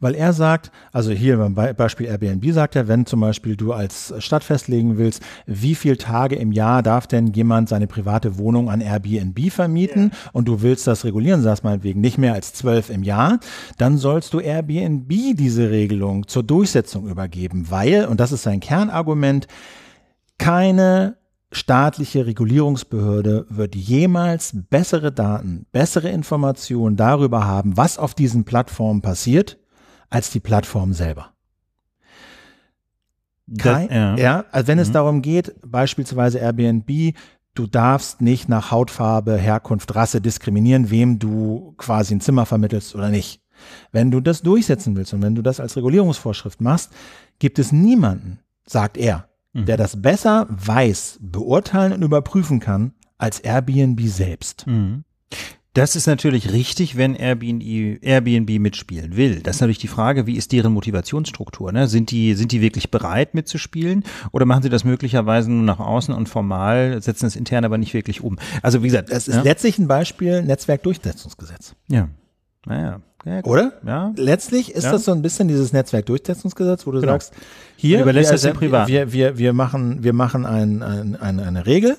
Weil er sagt, also hier beim Beispiel Airbnb sagt er, wenn zum Beispiel du als Stadt festlegen willst, wie viele Tage im Jahr darf denn jemand seine private Wohnung an Airbnb vermieten yeah. und du willst das regulieren, sagst meinetwegen nicht mehr als zwölf im Jahr, dann sollst du Airbnb diese Regelung zur Durchsetzung übergeben, weil, und das ist sein Kernargument, keine staatliche Regulierungsbehörde wird jemals bessere Daten, bessere Informationen darüber haben, was auf diesen Plattformen passiert, als die Plattform selber. Kein, das, ja. ja, also wenn mhm. es darum geht, beispielsweise Airbnb, du darfst nicht nach Hautfarbe, Herkunft, Rasse diskriminieren, wem du quasi ein Zimmer vermittelst oder nicht. Wenn du das durchsetzen willst und wenn du das als Regulierungsvorschrift machst, gibt es niemanden, sagt er, Mhm. der das besser weiß, beurteilen und überprüfen kann als Airbnb selbst. Mhm. Das ist natürlich richtig, wenn Airbnb, Airbnb mitspielen will. Das ist natürlich die Frage, wie ist deren Motivationsstruktur? Ne? Sind, die, sind die wirklich bereit mitzuspielen oder machen sie das möglicherweise nur nach außen und formal, setzen es intern aber nicht wirklich um? Also wie gesagt, das ne? ist ja? letztlich ein Beispiel Netzwerkdurchsetzungsgesetz. Ja, naja. Oder? Ja. Letztlich ist ja. das so ein bisschen dieses Netzwerkdurchsetzungsgesetz, wo du genau. sagst, hier, überlässt wir, wir, privat. wir, wir, wir machen, wir machen ein, ein, ein, eine Regel.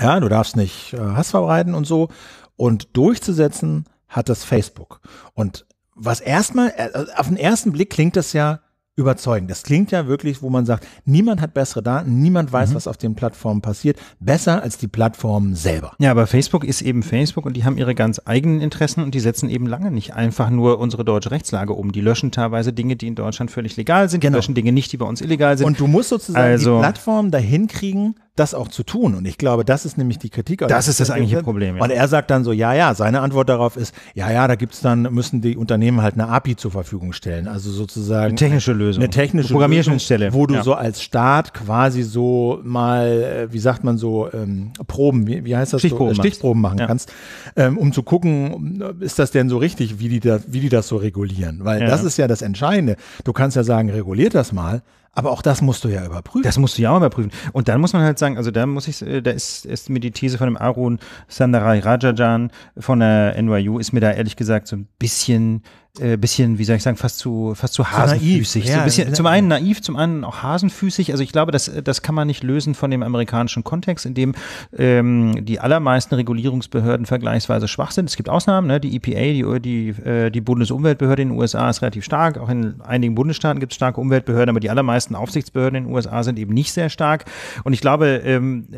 Ja, du darfst nicht äh, Hass verbreiten und so. Und durchzusetzen hat das Facebook. Und was erstmal, äh, auf den ersten Blick klingt das ja überzeugen. Das klingt ja wirklich, wo man sagt, niemand hat bessere Daten, niemand weiß, mhm. was auf den Plattformen passiert, besser als die Plattformen selber. Ja, aber Facebook ist eben Facebook und die haben ihre ganz eigenen Interessen und die setzen eben lange nicht einfach nur unsere deutsche Rechtslage um. Die löschen teilweise Dinge, die in Deutschland völlig legal sind, genau. die löschen Dinge nicht, die bei uns illegal sind. Und du musst sozusagen also, die Plattform dahin kriegen, das auch zu tun. Und ich glaube, das ist nämlich die Kritik. Das ist das eigentliche Problem. Ja. Und er sagt dann so, ja, ja, seine Antwort darauf ist, ja, ja, da gibt es dann, müssen die Unternehmen halt eine API zur Verfügung stellen. Also sozusagen. Eine technische Lösung. Eine technische Programmierschnittstelle. wo du ja. so als Staat quasi so mal, äh, wie sagt man so, ähm, Proben, wie, wie heißt das? Stichproben, so, äh, Stichproben machen ja. kannst, ähm, um zu gucken, ist das denn so richtig, wie die, da, wie die das so regulieren? Weil das ist ja das Entscheidende. Du kannst ja sagen, reguliert das mal. Aber auch das musst du ja überprüfen. Das musst du ja auch überprüfen. Und dann muss man halt sagen, also da muss ich, äh, da ist, ist mir die These von dem Arun Sandarai Rajajan von der NYU, ist mir da ehrlich gesagt so ein bisschen äh, bisschen, wie soll ich sagen, fast zu, fast zu hasenfüßig. So, so ein bisschen, zum einen naiv, zum anderen auch hasenfüßig. Also ich glaube, das, das kann man nicht lösen von dem amerikanischen Kontext, in dem ähm, die allermeisten Regulierungsbehörden vergleichsweise schwach sind. Es gibt Ausnahmen, ne? die EPA, die, die, äh, die Bundesumweltbehörde in den USA ist relativ stark. Auch in einigen Bundesstaaten gibt es starke Umweltbehörden, aber die allermeisten Aufsichtsbehörden in den USA sind eben nicht sehr stark. Und ich glaube, ähm,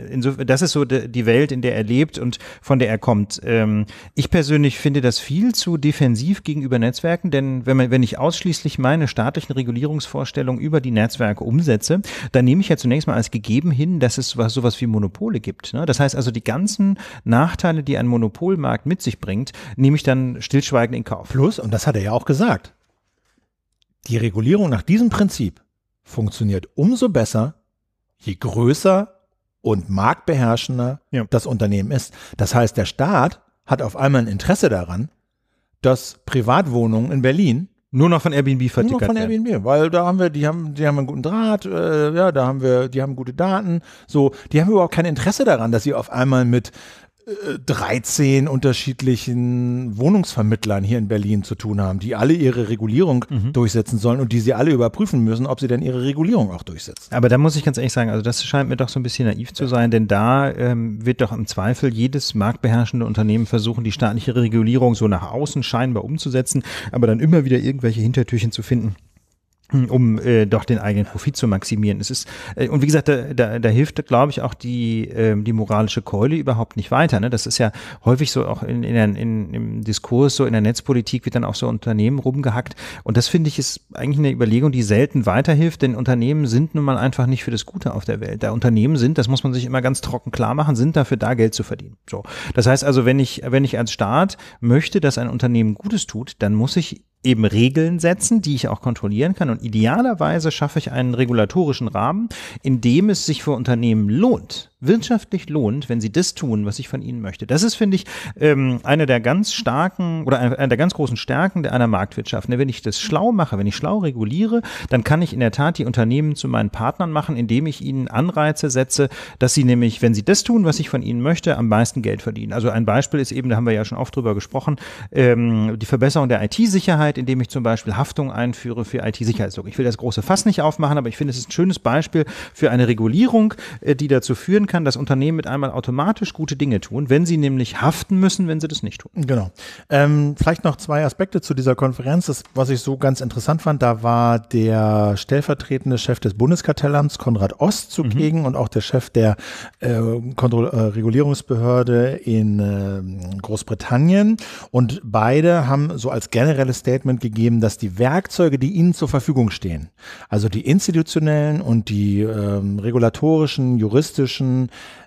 das ist so die Welt, in der er lebt und von der er kommt. Ähm, ich persönlich finde das viel zu defensiv gegenüber Netzwerken Netzwerken, denn wenn, man, wenn ich ausschließlich meine staatlichen Regulierungsvorstellungen über die Netzwerke umsetze, dann nehme ich ja zunächst mal als gegeben hin, dass es sowas, sowas wie Monopole gibt. Ne? Das heißt also, die ganzen Nachteile, die ein Monopolmarkt mit sich bringt, nehme ich dann stillschweigend in Kauf. Plus, und das hat er ja auch gesagt, die Regulierung nach diesem Prinzip funktioniert umso besser, je größer und marktbeherrschender ja. das Unternehmen ist. Das heißt, der Staat hat auf einmal ein Interesse daran, dass Privatwohnungen in Berlin nur noch von Airbnb vertickert werden. nur noch von Airbnb, werden. weil da haben wir, die haben, die haben einen guten Draht, äh, ja, da haben wir, die haben gute Daten, so, die haben überhaupt kein Interesse daran, dass sie auf einmal mit 13 unterschiedlichen Wohnungsvermittlern hier in Berlin zu tun haben, die alle ihre Regulierung mhm. durchsetzen sollen und die sie alle überprüfen müssen, ob sie denn ihre Regulierung auch durchsetzen. Aber da muss ich ganz ehrlich sagen, also das scheint mir doch so ein bisschen naiv zu sein, denn da ähm, wird doch im Zweifel jedes marktbeherrschende Unternehmen versuchen, die staatliche Regulierung so nach außen scheinbar umzusetzen, aber dann immer wieder irgendwelche Hintertürchen zu finden um äh, doch den eigenen Profit zu maximieren. Es ist äh, und wie gesagt, da, da, da hilft, glaube ich, auch die ähm, die moralische Keule überhaupt nicht weiter. Ne? Das ist ja häufig so auch in, in, in im Diskurs so in der Netzpolitik wird dann auch so Unternehmen rumgehackt und das finde ich ist eigentlich eine Überlegung, die selten weiterhilft, denn Unternehmen sind nun mal einfach nicht für das Gute auf der Welt. Da Unternehmen sind, das muss man sich immer ganz trocken klar machen, sind dafür da Geld zu verdienen. So, das heißt also, wenn ich wenn ich als Staat möchte, dass ein Unternehmen Gutes tut, dann muss ich eben Regeln setzen, die ich auch kontrollieren kann. Und idealerweise schaffe ich einen regulatorischen Rahmen, in dem es sich für Unternehmen lohnt, wirtschaftlich lohnt, wenn sie das tun, was ich von ihnen möchte. Das ist, finde ich, ähm, eine der ganz starken oder eine, der ganz großen Stärken einer Marktwirtschaft. Ne, wenn ich das schlau mache, wenn ich schlau reguliere, dann kann ich in der Tat die Unternehmen zu meinen Partnern machen, indem ich ihnen Anreize setze, dass sie nämlich, wenn sie das tun, was ich von ihnen möchte, am meisten Geld verdienen. Also ein Beispiel ist eben, da haben wir ja schon oft drüber gesprochen, ähm, die Verbesserung der IT-Sicherheit, indem ich zum Beispiel Haftung einführe für IT-Sicherheitslücken. Ich will das große Fass nicht aufmachen, aber ich finde, es ist ein schönes Beispiel für eine Regulierung, äh, die dazu führen kann, kann das Unternehmen mit einmal automatisch gute Dinge tun, wenn sie nämlich haften müssen, wenn sie das nicht tun. Genau. Ähm, vielleicht noch zwei Aspekte zu dieser Konferenz. Das, was ich so ganz interessant fand, da war der stellvertretende Chef des Bundeskartellamts, Konrad Ost, zugegen mhm. und auch der Chef der äh, äh, Regulierungsbehörde in äh, Großbritannien. Und beide haben so als generelles Statement gegeben, dass die Werkzeuge, die ihnen zur Verfügung stehen, also die institutionellen und die ähm, regulatorischen, juristischen,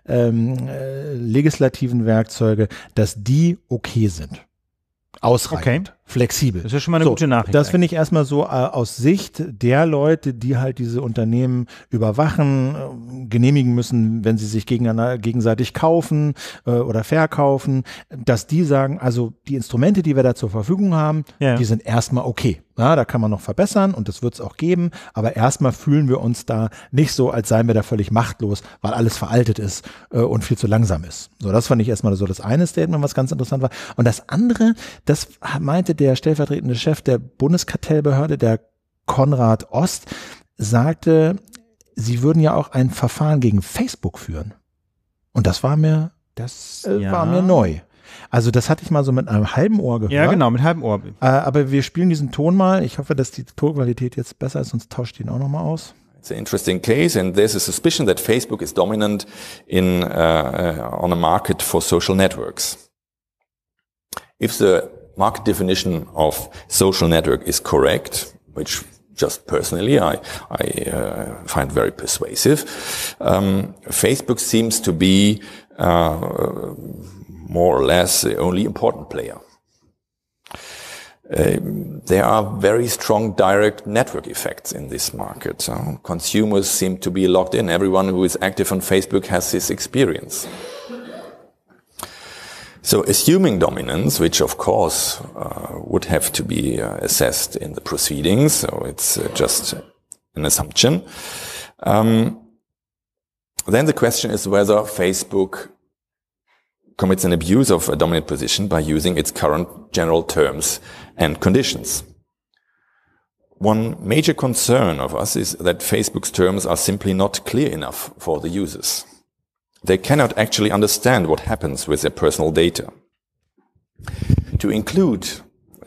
ähm, äh, legislativen Werkzeuge, dass die okay sind. Ausreichend. Okay flexibel. Das ist schon mal eine so, gute Nachricht. Das finde ich erstmal so äh, aus Sicht der Leute, die halt diese Unternehmen überwachen, äh, genehmigen müssen, wenn sie sich gegenseitig kaufen äh, oder verkaufen, dass die sagen, also die Instrumente, die wir da zur Verfügung haben, ja. die sind erstmal okay. Ja, da kann man noch verbessern und das wird es auch geben, aber erstmal fühlen wir uns da nicht so, als seien wir da völlig machtlos, weil alles veraltet ist äh, und viel zu langsam ist. So, das fand ich erstmal so das eine Statement, was ganz interessant war. Und das andere, das meinte der stellvertretende Chef der Bundeskartellbehörde, der Konrad Ost, sagte, sie würden ja auch ein Verfahren gegen Facebook führen. Und das war mir, das äh, ja. war mir neu. Also das hatte ich mal so mit einem halben Ohr gehört. Ja, genau, mit halbem Ohr. Äh, aber wir spielen diesen Ton mal. Ich hoffe, dass die Tonqualität jetzt besser ist, sonst tauscht ihn auch nochmal aus. It's an interesting case, and there's a suspicion that Facebook is dominant in uh, uh on a market for social networks. If the market definition of social network is correct, which just personally I, I uh, find very persuasive. Um, Facebook seems to be uh, more or less the only important player. Uh, there are very strong direct network effects in this market. Uh, consumers seem to be locked in. Everyone who is active on Facebook has this experience. So assuming dominance, which of course uh, would have to be uh, assessed in the proceedings, so it's uh, just an assumption. Um, then the question is whether Facebook commits an abuse of a dominant position by using its current general terms and conditions. One major concern of us is that Facebook's terms are simply not clear enough for the users they cannot actually understand what happens with their personal data. To include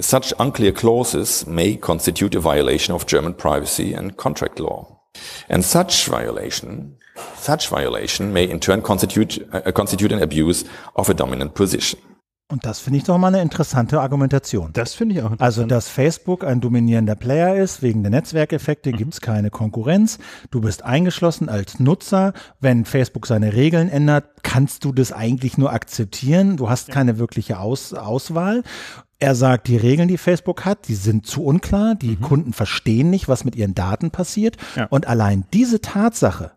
such unclear clauses may constitute a violation of German privacy and contract law. And such violation, such violation may in turn constitute, uh, constitute an abuse of a dominant position. Und das finde ich doch mal eine interessante Argumentation. Das finde ich auch interessant. Also, dass Facebook ein dominierender Player ist, wegen der Netzwerkeffekte mhm. gibt es keine Konkurrenz. Du bist eingeschlossen als Nutzer. Wenn Facebook seine Regeln ändert, kannst du das eigentlich nur akzeptieren. Du hast ja. keine wirkliche Aus Auswahl. Er sagt, die Regeln, die Facebook hat, die sind zu unklar, die mhm. Kunden verstehen nicht, was mit ihren Daten passiert. Ja. Und allein diese Tatsache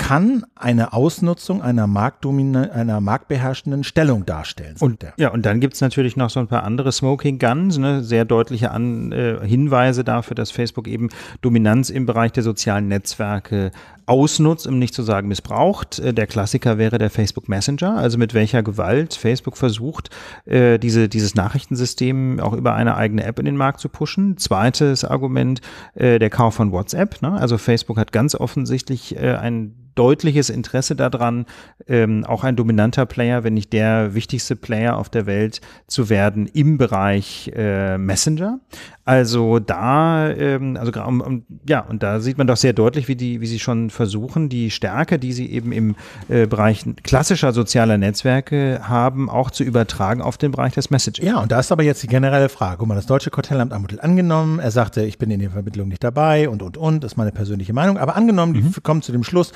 kann eine Ausnutzung einer, einer marktbeherrschenden Stellung darstellen. Und, der. ja, und dann gibt's natürlich noch so ein paar andere Smoking Guns, ne, sehr deutliche An äh, Hinweise dafür, dass Facebook eben Dominanz im Bereich der sozialen Netzwerke ausnutzt, um nicht zu sagen missbraucht. Äh, der Klassiker wäre der Facebook Messenger, also mit welcher Gewalt Facebook versucht, äh, diese, dieses Nachrichtensystem auch über eine eigene App in den Markt zu pushen. Zweites Argument, äh, der Kauf von WhatsApp. Ne? Also Facebook hat ganz offensichtlich äh, ein deutliches Interesse daran, ähm, auch ein dominanter Player, wenn nicht der wichtigste Player auf der Welt zu werden im Bereich äh, Messenger. Also da, ähm, also um, um, ja, und da sieht man doch sehr deutlich, wie die, wie sie schon versuchen, die Stärke, die sie eben im äh, Bereich klassischer sozialer Netzwerke haben, auch zu übertragen auf den Bereich des Messages. Ja, und da ist aber jetzt die generelle Frage. Guck mal, das deutsche Kartellamt hat Mittel angenommen. Er sagte, ich bin in der Vermittlung nicht dabei und und und, das ist meine persönliche Meinung. Aber angenommen, mhm. die kommen zu dem Schluss,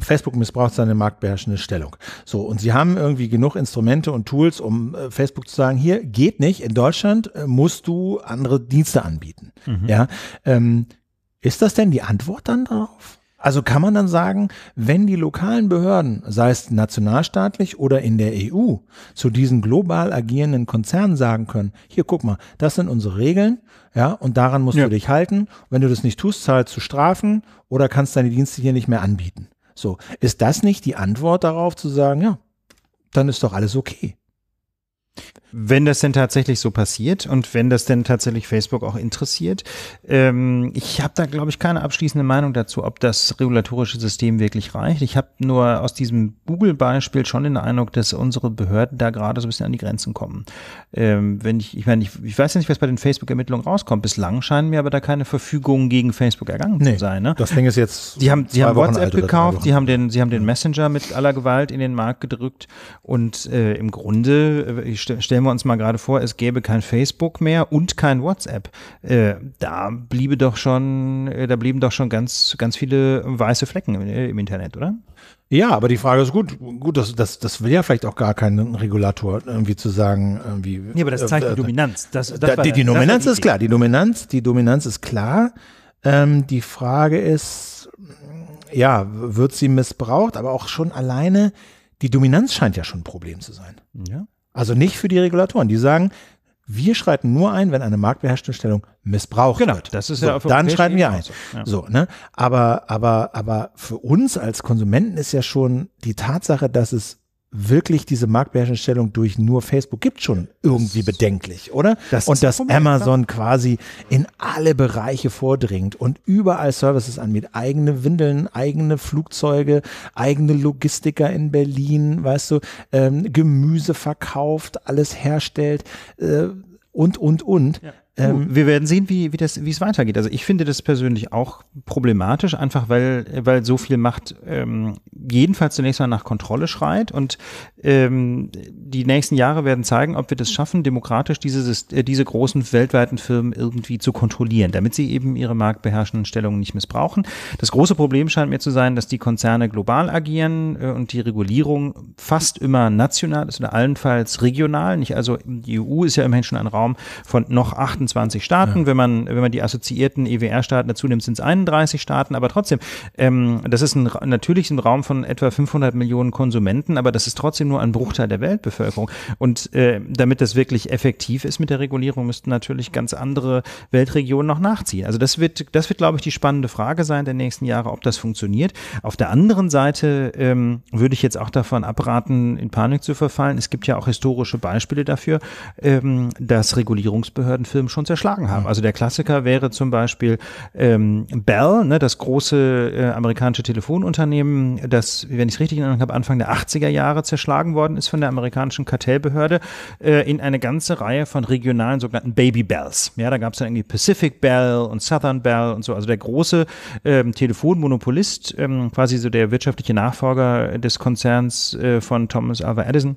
Facebook missbraucht seine marktbeherrschende Stellung. So, und sie haben irgendwie genug Instrumente und Tools, um äh, Facebook zu sagen, hier geht nicht, in Deutschland äh, musst du andere Dienste anbieten. Mhm. Ja, ähm, ist das denn die Antwort dann darauf? Also kann man dann sagen, wenn die lokalen Behörden, sei es nationalstaatlich oder in der EU, zu diesen global agierenden Konzernen sagen können, hier guck mal, das sind unsere Regeln, ja, und daran musst ja. du dich halten. Wenn du das nicht tust, zahlst du Strafen oder kannst deine Dienste hier nicht mehr anbieten. So, ist das nicht die Antwort darauf zu sagen, ja, dann ist doch alles okay? Wenn das denn tatsächlich so passiert und wenn das denn tatsächlich Facebook auch interessiert, ähm, ich habe da, glaube ich, keine abschließende Meinung dazu, ob das regulatorische System wirklich reicht. Ich habe nur aus diesem Google-Beispiel schon den Eindruck, dass unsere Behörden da gerade so ein bisschen an die Grenzen kommen. Ähm, wenn ich, ich meine, ich, ich weiß ja nicht, was bei den Facebook-Ermittlungen rauskommt. Bislang scheinen mir aber da keine Verfügungen gegen Facebook ergangen nee, zu sein. Ne? Das Ding ist jetzt. Sie haben, die haben Wochen WhatsApp gekauft, sie haben den, sie haben den Messenger mit aller Gewalt in den Markt gedrückt und äh, im Grunde äh, stellen stellen wir uns mal gerade vor, es gäbe kein Facebook mehr und kein WhatsApp. Äh, da bliebe doch schon, äh, da blieben doch schon ganz, ganz viele weiße Flecken im, äh, im Internet, oder? Ja, aber die Frage ist gut, gut, das, das, das will ja vielleicht auch gar kein Regulator, irgendwie zu sagen, irgendwie. Ja, aber das äh, zeigt äh, die Dominanz. Das, das da, die, die Dominanz ist klar, die Dominanz, die Dominanz ist klar. Ähm, die Frage ist, ja, wird sie missbraucht, aber auch schon alleine, die Dominanz scheint ja schon ein Problem zu sein. Ja. Also nicht für die Regulatoren. Die sagen, wir schreiten nur ein, wenn eine Marktbeherrschungsstellung missbraucht genau, wird. Das ist so, ja auf dann schreiten wir ein. So, ja. so, ne? Aber aber aber für uns als Konsumenten ist ja schon die Tatsache, dass es wirklich diese Marktbeherrschenstellung durch nur Facebook gibt schon irgendwie bedenklich, oder? Das und dass Amazon quasi in alle Bereiche vordringt und überall Services anbietet, eigene Windeln, eigene Flugzeuge, eigene Logistiker in Berlin, weißt du, ähm, Gemüse verkauft, alles herstellt äh, und, und, und. Ja. Oh. Ähm, wir werden sehen, wie, wie, das, wie es weitergeht. Also ich finde das persönlich auch problematisch, einfach weil, weil so viel Macht ähm, jedenfalls zunächst mal nach Kontrolle schreit. Und ähm, die nächsten Jahre werden zeigen, ob wir das schaffen, demokratisch diese, äh, diese großen weltweiten Firmen irgendwie zu kontrollieren, damit sie eben ihre marktbeherrschenden Stellungen nicht missbrauchen. Das große Problem scheint mir zu sein, dass die Konzerne global agieren äh, und die Regulierung fast immer national ist oder allenfalls regional. Nicht, also die EU ist ja immerhin schon ein Raum von noch 28 28 Staaten. Ja. Wenn, man, wenn man die assoziierten EWR-Staaten dazu nimmt, sind es 31 Staaten. Aber trotzdem, ähm, das ist ein, natürlich ein Raum von etwa 500 Millionen Konsumenten, aber das ist trotzdem nur ein Bruchteil der Weltbevölkerung. Und äh, damit das wirklich effektiv ist mit der Regulierung, müssten natürlich ganz andere Weltregionen noch nachziehen. Also das wird, das wird, glaube ich, die spannende Frage sein der nächsten Jahre, ob das funktioniert. Auf der anderen Seite ähm, würde ich jetzt auch davon abraten, in Panik zu verfallen. Es gibt ja auch historische Beispiele dafür, ähm, dass Regulierungsbehörden Film schon schon zerschlagen haben. Also der Klassiker wäre zum Beispiel ähm, Bell, ne, das große äh, amerikanische Telefonunternehmen, das, wenn ich es richtig in Erinnerung habe, Anfang der 80er Jahre zerschlagen worden ist von der amerikanischen Kartellbehörde äh, in eine ganze Reihe von regionalen sogenannten Baby Bells. Ja, da gab es dann irgendwie Pacific Bell und Southern Bell und so. Also der große ähm, Telefonmonopolist, ähm, quasi so der wirtschaftliche Nachfolger des Konzerns äh, von Thomas Alva Edison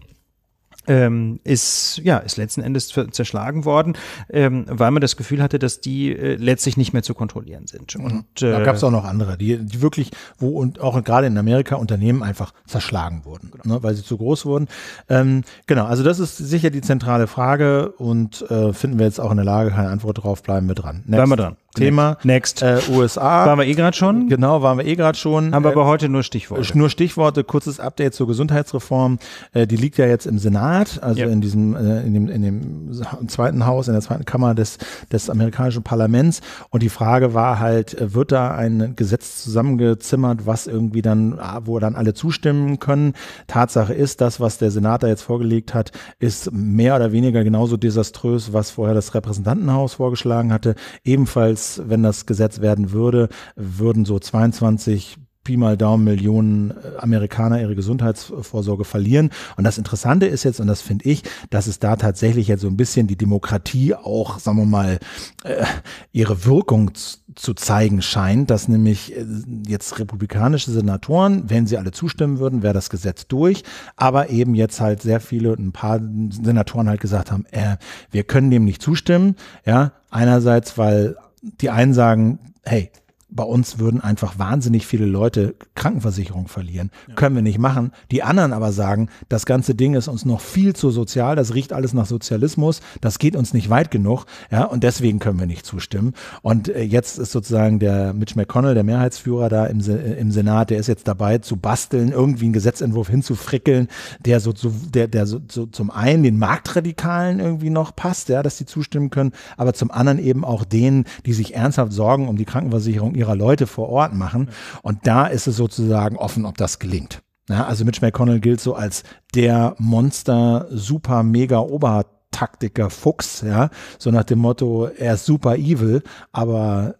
ähm, ist ja ist letzten Endes zerschlagen worden, ähm, weil man das Gefühl hatte, dass die äh, letztlich nicht mehr zu kontrollieren sind. Mhm. Und äh, da gab es auch noch andere, die, die wirklich wo und auch gerade in Amerika Unternehmen einfach zerschlagen wurden, genau. ne, weil sie zu groß wurden. Ähm, genau, also das ist sicher die zentrale Frage und äh, finden wir jetzt auch in der Lage, keine Antwort drauf, bleiben wir dran. Next. Bleiben wir dran. Thema. Next. Äh, USA. Waren wir eh gerade schon? Genau, waren wir eh gerade schon. Haben wir äh, aber heute nur Stichworte. Nur Stichworte, kurzes Update zur Gesundheitsreform. Äh, die liegt ja jetzt im Senat, also ja. in diesem, äh, in dem, in dem zweiten Haus, in der zweiten Kammer des, des amerikanischen Parlaments. Und die Frage war halt, äh, wird da ein Gesetz zusammengezimmert, was irgendwie dann, ah, wo dann alle zustimmen können? Tatsache ist, das, was der Senat da jetzt vorgelegt hat, ist mehr oder weniger genauso desaströs, was vorher das Repräsentantenhaus vorgeschlagen hatte. Ebenfalls das, wenn das Gesetz werden würde, würden so 22 Pi mal Daumen Millionen äh, Amerikaner ihre Gesundheitsvorsorge verlieren. Und das Interessante ist jetzt, und das finde ich, dass es da tatsächlich jetzt so ein bisschen die Demokratie auch, sagen wir mal, äh, ihre Wirkung zu zeigen scheint, dass nämlich äh, jetzt republikanische Senatoren, wenn sie alle zustimmen würden, wäre das Gesetz durch, aber eben jetzt halt sehr viele, ein paar Senatoren halt gesagt haben, äh, wir können dem nicht zustimmen, ja, einerseits, weil die einen sagen, hey, bei uns würden einfach wahnsinnig viele Leute Krankenversicherung verlieren. Ja. Können wir nicht machen. Die anderen aber sagen, das ganze Ding ist uns noch viel zu sozial, das riecht alles nach Sozialismus, das geht uns nicht weit genug, ja, und deswegen können wir nicht zustimmen. Und äh, jetzt ist sozusagen der Mitch McConnell, der Mehrheitsführer da im, äh, im Senat, der ist jetzt dabei zu basteln, irgendwie einen Gesetzentwurf hinzufrickeln, der so, so der, der so, so zum einen den Marktradikalen irgendwie noch passt, ja, dass die zustimmen können, aber zum anderen eben auch denen, die sich ernsthaft Sorgen um die Krankenversicherung ihrer Leute vor Ort machen. Und da ist es sozusagen offen, ob das gelingt. Ja, also Mitch McConnell gilt so als der Monster, super, mega Obertaktiker Fuchs, ja, so nach dem Motto, er ist super evil, aber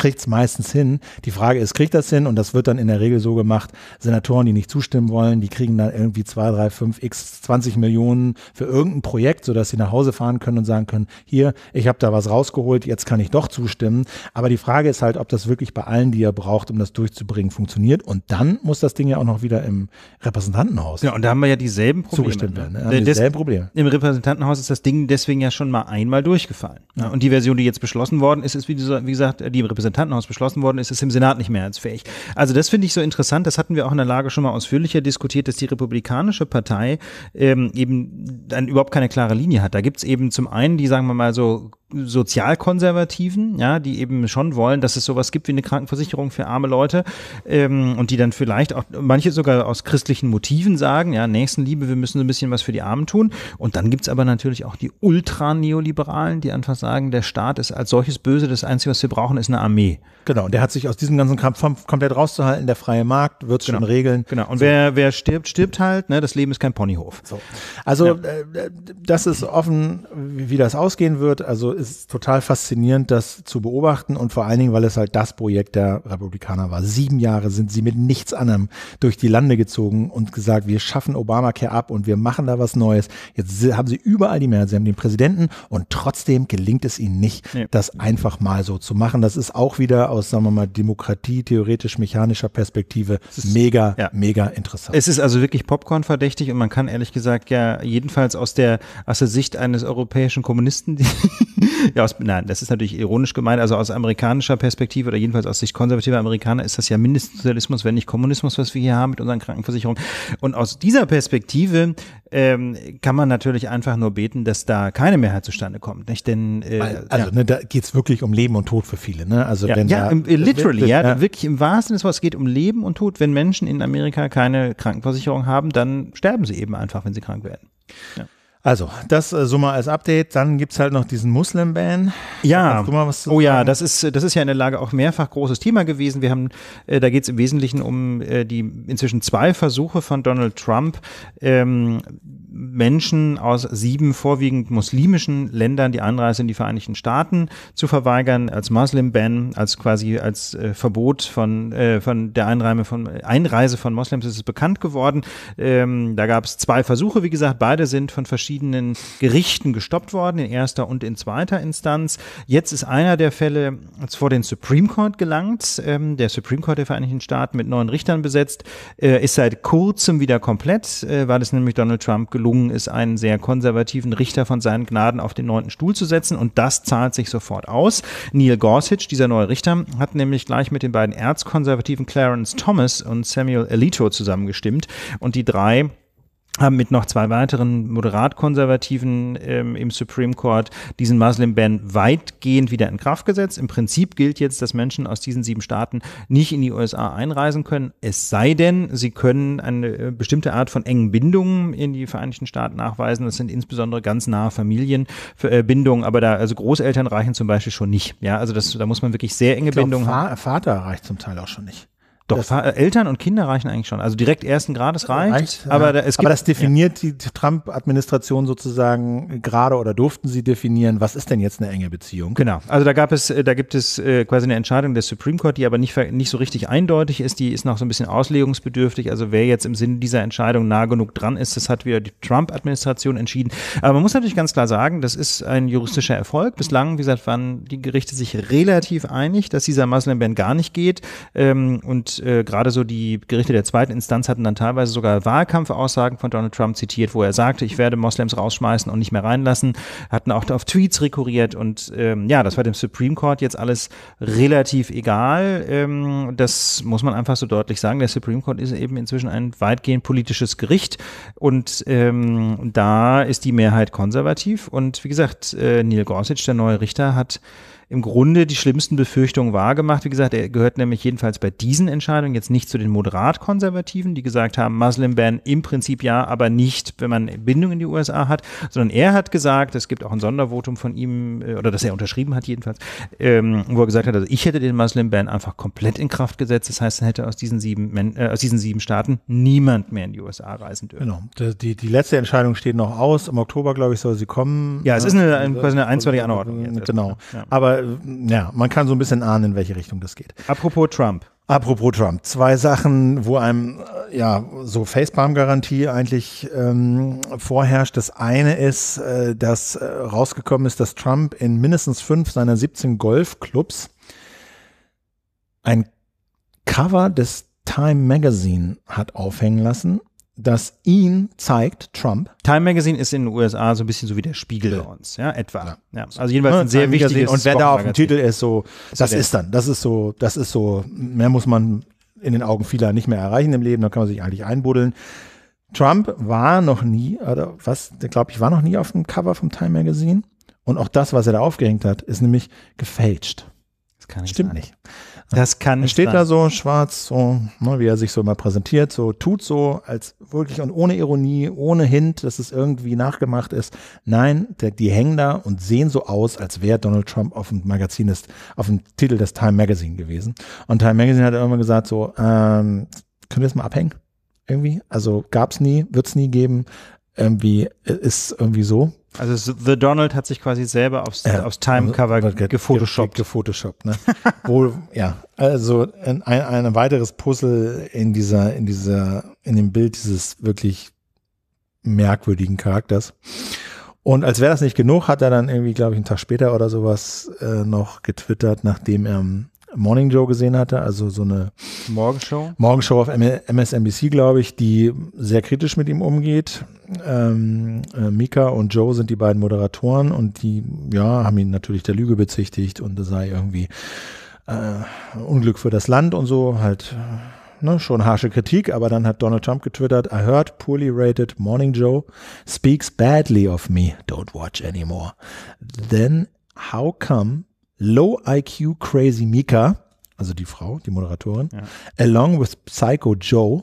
kriegt es meistens hin. Die Frage ist, kriegt das hin? Und das wird dann in der Regel so gemacht, Senatoren, die nicht zustimmen wollen, die kriegen dann irgendwie 2, 3, 5, x 20 Millionen für irgendein Projekt, sodass sie nach Hause fahren können und sagen können, hier, ich habe da was rausgeholt, jetzt kann ich doch zustimmen. Aber die Frage ist halt, ob das wirklich bei allen, die ihr braucht, um das durchzubringen, funktioniert. Und dann muss das Ding ja auch noch wieder im Repräsentantenhaus. Ja, und da haben wir ja dieselben Probleme. Zugestimmt ne? werden, ne? Haben dieselben Probleme. Im Repräsentantenhaus ist das Ding deswegen ja schon mal einmal durchgefallen. Ne? Ja. Und die Version, die jetzt beschlossen worden ist, ist wie, dieser, wie gesagt, die im Repräsentantenhaus Repräsentantenhaus beschlossen worden ist, ist im Senat nicht mehr als fähig. Also das finde ich so interessant. Das hatten wir auch in der Lage schon mal ausführlicher diskutiert, dass die Republikanische Partei ähm, eben dann überhaupt keine klare Linie hat. Da gibt es eben zum einen die, sagen wir mal so, Sozialkonservativen, ja, die eben schon wollen, dass es sowas gibt wie eine Krankenversicherung für arme Leute ähm, und die dann vielleicht auch manche sogar aus christlichen Motiven sagen, ja, Nächstenliebe, wir müssen so ein bisschen was für die Armen tun. Und dann gibt's aber natürlich auch die Ultraneoliberalen, die einfach sagen, der Staat ist als solches böse, das Einzige, was wir brauchen, ist eine Armee. Genau, und der hat sich aus diesem ganzen Kampf komplett rauszuhalten, der freie Markt wird genau. schon regeln. Genau, und so. wer, wer stirbt, stirbt halt, ne? das Leben ist kein Ponyhof. So. Also ja. äh, äh das ist offen, wie, wie das ausgehen wird, also es ist total faszinierend, das zu beobachten und vor allen Dingen, weil es halt das Projekt der Republikaner war. Sieben Jahre sind sie mit nichts anderem durch die Lande gezogen und gesagt, wir schaffen Obamacare ab und wir machen da was Neues. Jetzt haben sie überall die Mehrheit, sie haben den Präsidenten und trotzdem gelingt es ihnen nicht, nee. das einfach mal so zu machen. Das ist auch wieder aus, sagen wir mal, Demokratie theoretisch mechanischer Perspektive mega, ja. mega interessant. Es ist also wirklich Popcorn verdächtig und man kann ehrlich gesagt ja jedenfalls aus der, aus der Sicht eines europäischen Kommunisten, die [laughs] ja, aus, nein, das ist natürlich ironisch gemeint. Also aus amerikanischer Perspektive oder jedenfalls aus Sicht konservativer Amerikaner ist das ja Mindestsozialismus, wenn nicht Kommunismus, was wir hier haben mit unseren Krankenversicherungen. Und aus dieser Perspektive ähm, kann man natürlich einfach nur beten, dass da keine Mehrheit zustande kommt. Nicht? Denn, äh, also ja. ne, da geht's wirklich um Leben und Tod für viele. Ne? Also, ja, wenn ja da, im, äh, literally, wird, ja, ja, wirklich im wahrsten Sinne, es geht um Leben und Tod. Wenn Menschen in Amerika keine Krankenversicherung haben, dann sterben sie eben einfach, wenn sie krank werden. Ja. Also, das äh, so mal als Update. Dann gibt es halt noch diesen Muslim-Ban. Ja. oh ja, das ist, das ist ja in der Lage auch mehrfach großes Thema gewesen. Wir haben, äh, da geht es im Wesentlichen um äh, die inzwischen zwei Versuche von Donald Trump, ähm, Menschen aus sieben vorwiegend muslimischen Ländern die Anreise in die Vereinigten Staaten zu verweigern, als Muslim-Ban, als quasi als äh, Verbot von, äh, von der Einreime von, Einreise von Moslems ist es bekannt geworden. Ähm, da gab es zwei Versuche, wie gesagt, beide sind von verschiedenen Gerichten gestoppt worden, in erster und in zweiter Instanz. Jetzt ist einer der Fälle vor den Supreme Court gelangt, ähm, der Supreme Court der Vereinigten Staaten mit neun Richtern besetzt, äh, ist seit kurzem wieder komplett, äh, weil es nämlich Donald Trump gelobt gelungen ist, einen sehr konservativen Richter von seinen Gnaden auf den neunten Stuhl zu setzen und das zahlt sich sofort aus. Neil Gorsuch, dieser neue Richter, hat nämlich gleich mit den beiden erzkonservativen Clarence Thomas und Samuel Alito zusammengestimmt und die drei haben mit noch zwei weiteren moderat-konservativen ähm, im Supreme Court diesen Muslim Ban weitgehend wieder in Kraft gesetzt. Im Prinzip gilt jetzt, dass Menschen aus diesen sieben Staaten nicht in die USA einreisen können, es sei denn, sie können eine äh, bestimmte Art von engen Bindungen in die Vereinigten Staaten nachweisen. Das sind insbesondere ganz nahe Familienbindungen, äh, aber da, also Großeltern reichen zum Beispiel schon nicht. Ja, also das, da muss man wirklich sehr enge ich glaub, Bindungen haben. Vater reicht zum Teil auch schon nicht. Doch, das, Eltern und Kinder reichen eigentlich schon. Also direkt ersten Grades also reicht. reicht aber, da, es gibt, aber das definiert ja. die Trump-Administration sozusagen gerade oder durften sie definieren, was ist denn jetzt eine enge Beziehung? Genau. Also da gab es, äh, da gibt es äh, quasi eine Entscheidung des Supreme Court, die aber nicht, nicht so richtig eindeutig ist. Die ist noch so ein bisschen auslegungsbedürftig. Also wer jetzt im Sinne dieser Entscheidung nah genug dran ist, das hat wieder die Trump-Administration entschieden. Aber man muss natürlich ganz klar sagen, das ist ein juristischer Erfolg. Bislang, wie gesagt, waren die Gerichte sich relativ einig, dass dieser Muslim-Ban gar nicht geht. Ähm, und äh, gerade so die Gerichte der zweiten Instanz hatten dann teilweise sogar Wahlkampfaussagen von Donald Trump zitiert, wo er sagte, ich werde Moslems rausschmeißen und nicht mehr reinlassen, hatten auch auf Tweets rekurriert und ähm, ja, das war dem Supreme Court jetzt alles relativ egal. Ähm, das muss man einfach so deutlich sagen. Der Supreme Court ist eben inzwischen ein weitgehend politisches Gericht und ähm, da ist die Mehrheit konservativ und wie gesagt, äh, Neil Gorsuch, der neue Richter, hat im Grunde die schlimmsten Befürchtungen wahrgemacht. Wie gesagt, er gehört nämlich jedenfalls bei diesen Entscheidungen jetzt nicht zu den Moderat-Konservativen, die gesagt haben, Muslim-Ban im Prinzip ja, aber nicht, wenn man Bindung in die USA hat, sondern er hat gesagt, es gibt auch ein Sondervotum von ihm, äh, oder das er unterschrieben hat jedenfalls, ähm, wo er gesagt hat, also ich hätte den Muslim-Ban einfach komplett in Kraft gesetzt. Das heißt, dann hätte aus diesen sieben, äh, aus diesen sieben Staaten niemand mehr in die USA reisen dürfen. Genau. Die, die, letzte Entscheidung steht noch aus. Im Oktober, glaube ich, soll sie kommen. Ja, es ist eine, eine, eine einstweilige Anordnung. Jetzt genau. Ja. Aber ja, man kann so ein bisschen ahnen, in welche Richtung das geht. Apropos Trump. Apropos Trump, zwei Sachen, wo einem äh, ja so Facepalm-Garantie eigentlich ähm, vorherrscht. Das eine ist, äh, dass äh, rausgekommen ist, dass Trump in mindestens fünf seiner 17 Golfclubs ein Cover des Time Magazine hat aufhängen lassen das ihn zeigt, Trump. Time Magazine ist in den USA so ein bisschen so wie der Spiegel ja. bei uns, ja, etwa. Ja. ja. Also jedenfalls ja, ne, ein sehr wichtiges Und wer da auf dem Titel ist, so, das ist dann, das ist so, das ist so, mehr muss man in den Augen vieler nicht mehr erreichen im Leben, da kann man sich eigentlich einbuddeln. Trump war noch nie, oder was, glaube ich, war noch nie auf dem Cover vom Time Magazine. Und auch das, was er da aufgehängt hat, ist nämlich gefälscht. Das kann ich Stimmt nicht. Das kann. nicht Er steht sein. da so schwarz, so, ne, wie er sich so immer präsentiert, so tut so, als wirklich und ohne Ironie, ohne Hint, dass es irgendwie nachgemacht ist. Nein, der, die hängen da und sehen so aus, als wäre Donald Trump auf dem Magazin ist, auf dem Titel des Time Magazine gewesen. Und Time Magazine hat irgendwann gesagt, so, ähm, können wir das mal abhängen? Irgendwie? Also gab's nie, wird's nie geben irgendwie äh, ist irgendwie so. Also The Donald hat sich quasi selber aufs, ja, aufs Timecover also, gefotoshoppt. gefotoshoppt, ne? [laughs] Wohl, ja. Also ein, ein weiteres Puzzle in dieser, in dieser, in dem Bild dieses wirklich merkwürdigen Charakters. Und als wäre das nicht genug, hat er dann irgendwie, glaube ich, einen Tag später oder sowas äh, noch getwittert, nachdem er ähm, Morning Joe gesehen hatte, also so eine Morgenshow. Morgenshow auf MSNBC, glaube ich, die sehr kritisch mit ihm umgeht. Ähm, äh, Mika und Joe sind die beiden Moderatoren und die ja, haben ihn natürlich der Lüge bezichtigt und das sei irgendwie äh, Unglück für das Land und so, halt äh, ne, schon harsche Kritik, aber dann hat Donald Trump getwittert, I heard poorly rated Morning Joe speaks badly of me, don't watch anymore. Then how come low IQ crazy Mika, also die Frau, die Moderatorin, ja. along with Psycho Joe,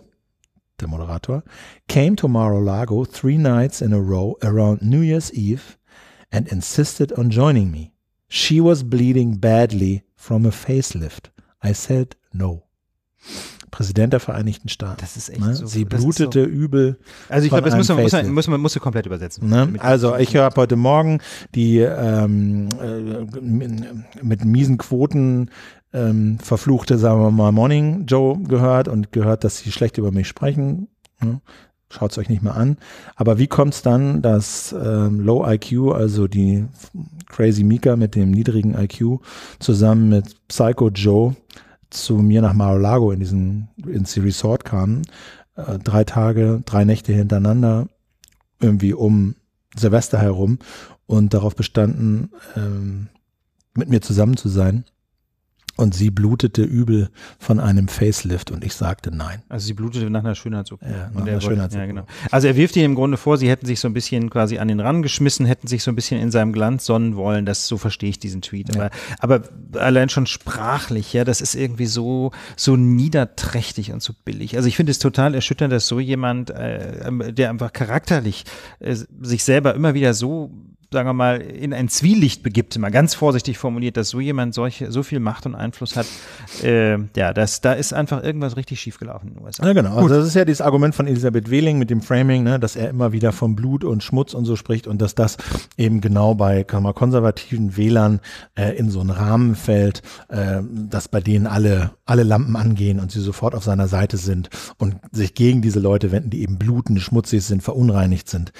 der Moderator, came to Mar-a-Lago three nights in a row around New Year's Eve and insisted on joining me. She was bleeding badly from a facelift. I said no. Präsident der Vereinigten Staaten. Das ist echt ne? so. Sie blutete so. übel. Also ich glaube, das müssen wir, müssen, wir, müssen, wir, müssen wir komplett übersetzen. Ne? Also ich habe heute Morgen die ähm, äh, mit miesen Quoten ähm, verfluchte, sagen wir mal, Morning Joe gehört und gehört, dass sie schlecht über mich sprechen. Ne? Schaut es euch nicht mal an. Aber wie kommt es dann, dass ähm, Low IQ, also die Crazy Mika mit dem niedrigen IQ, zusammen mit Psycho Joe zu mir nach Mar-a-Lago in diesen, ins Resort kamen? Äh, drei Tage, drei Nächte hintereinander, irgendwie um Silvester herum und darauf bestanden, ähm, mit mir zusammen zu sein. Und sie blutete übel von einem Facelift und ich sagte nein. Also sie blutete nach einer Schönheits-OP. Ja, nach einer Schönheits ja, genau. Also er wirft ihr im Grunde vor, sie hätten sich so ein bisschen quasi an den Rand geschmissen, hätten sich so ein bisschen in seinem Glanz sonnen wollen. Das so verstehe ich diesen Tweet. Ja. Aber, aber allein schon sprachlich, ja, das ist irgendwie so so niederträchtig und so billig. Also ich finde es total erschütternd, dass so jemand, äh, ähm, der einfach charakterlich äh, sich selber immer wieder so sagen wir mal, in ein Zwielicht begibt, mal ganz vorsichtig formuliert, dass so jemand solche, so viel Macht und Einfluss hat, äh, ja, das, da ist einfach irgendwas richtig schiefgelaufen in den USA. Ja, genau. Also das ist ja dieses Argument von Elisabeth Wehling mit dem Framing, ne, dass er immer wieder von Blut und Schmutz und so spricht und dass das eben genau bei mal, konservativen Wählern äh, in so einen Rahmen fällt, äh, dass bei denen alle, alle Lampen angehen und sie sofort auf seiner Seite sind und sich gegen diese Leute wenden, die eben blutend, schmutzig sind, verunreinigt sind.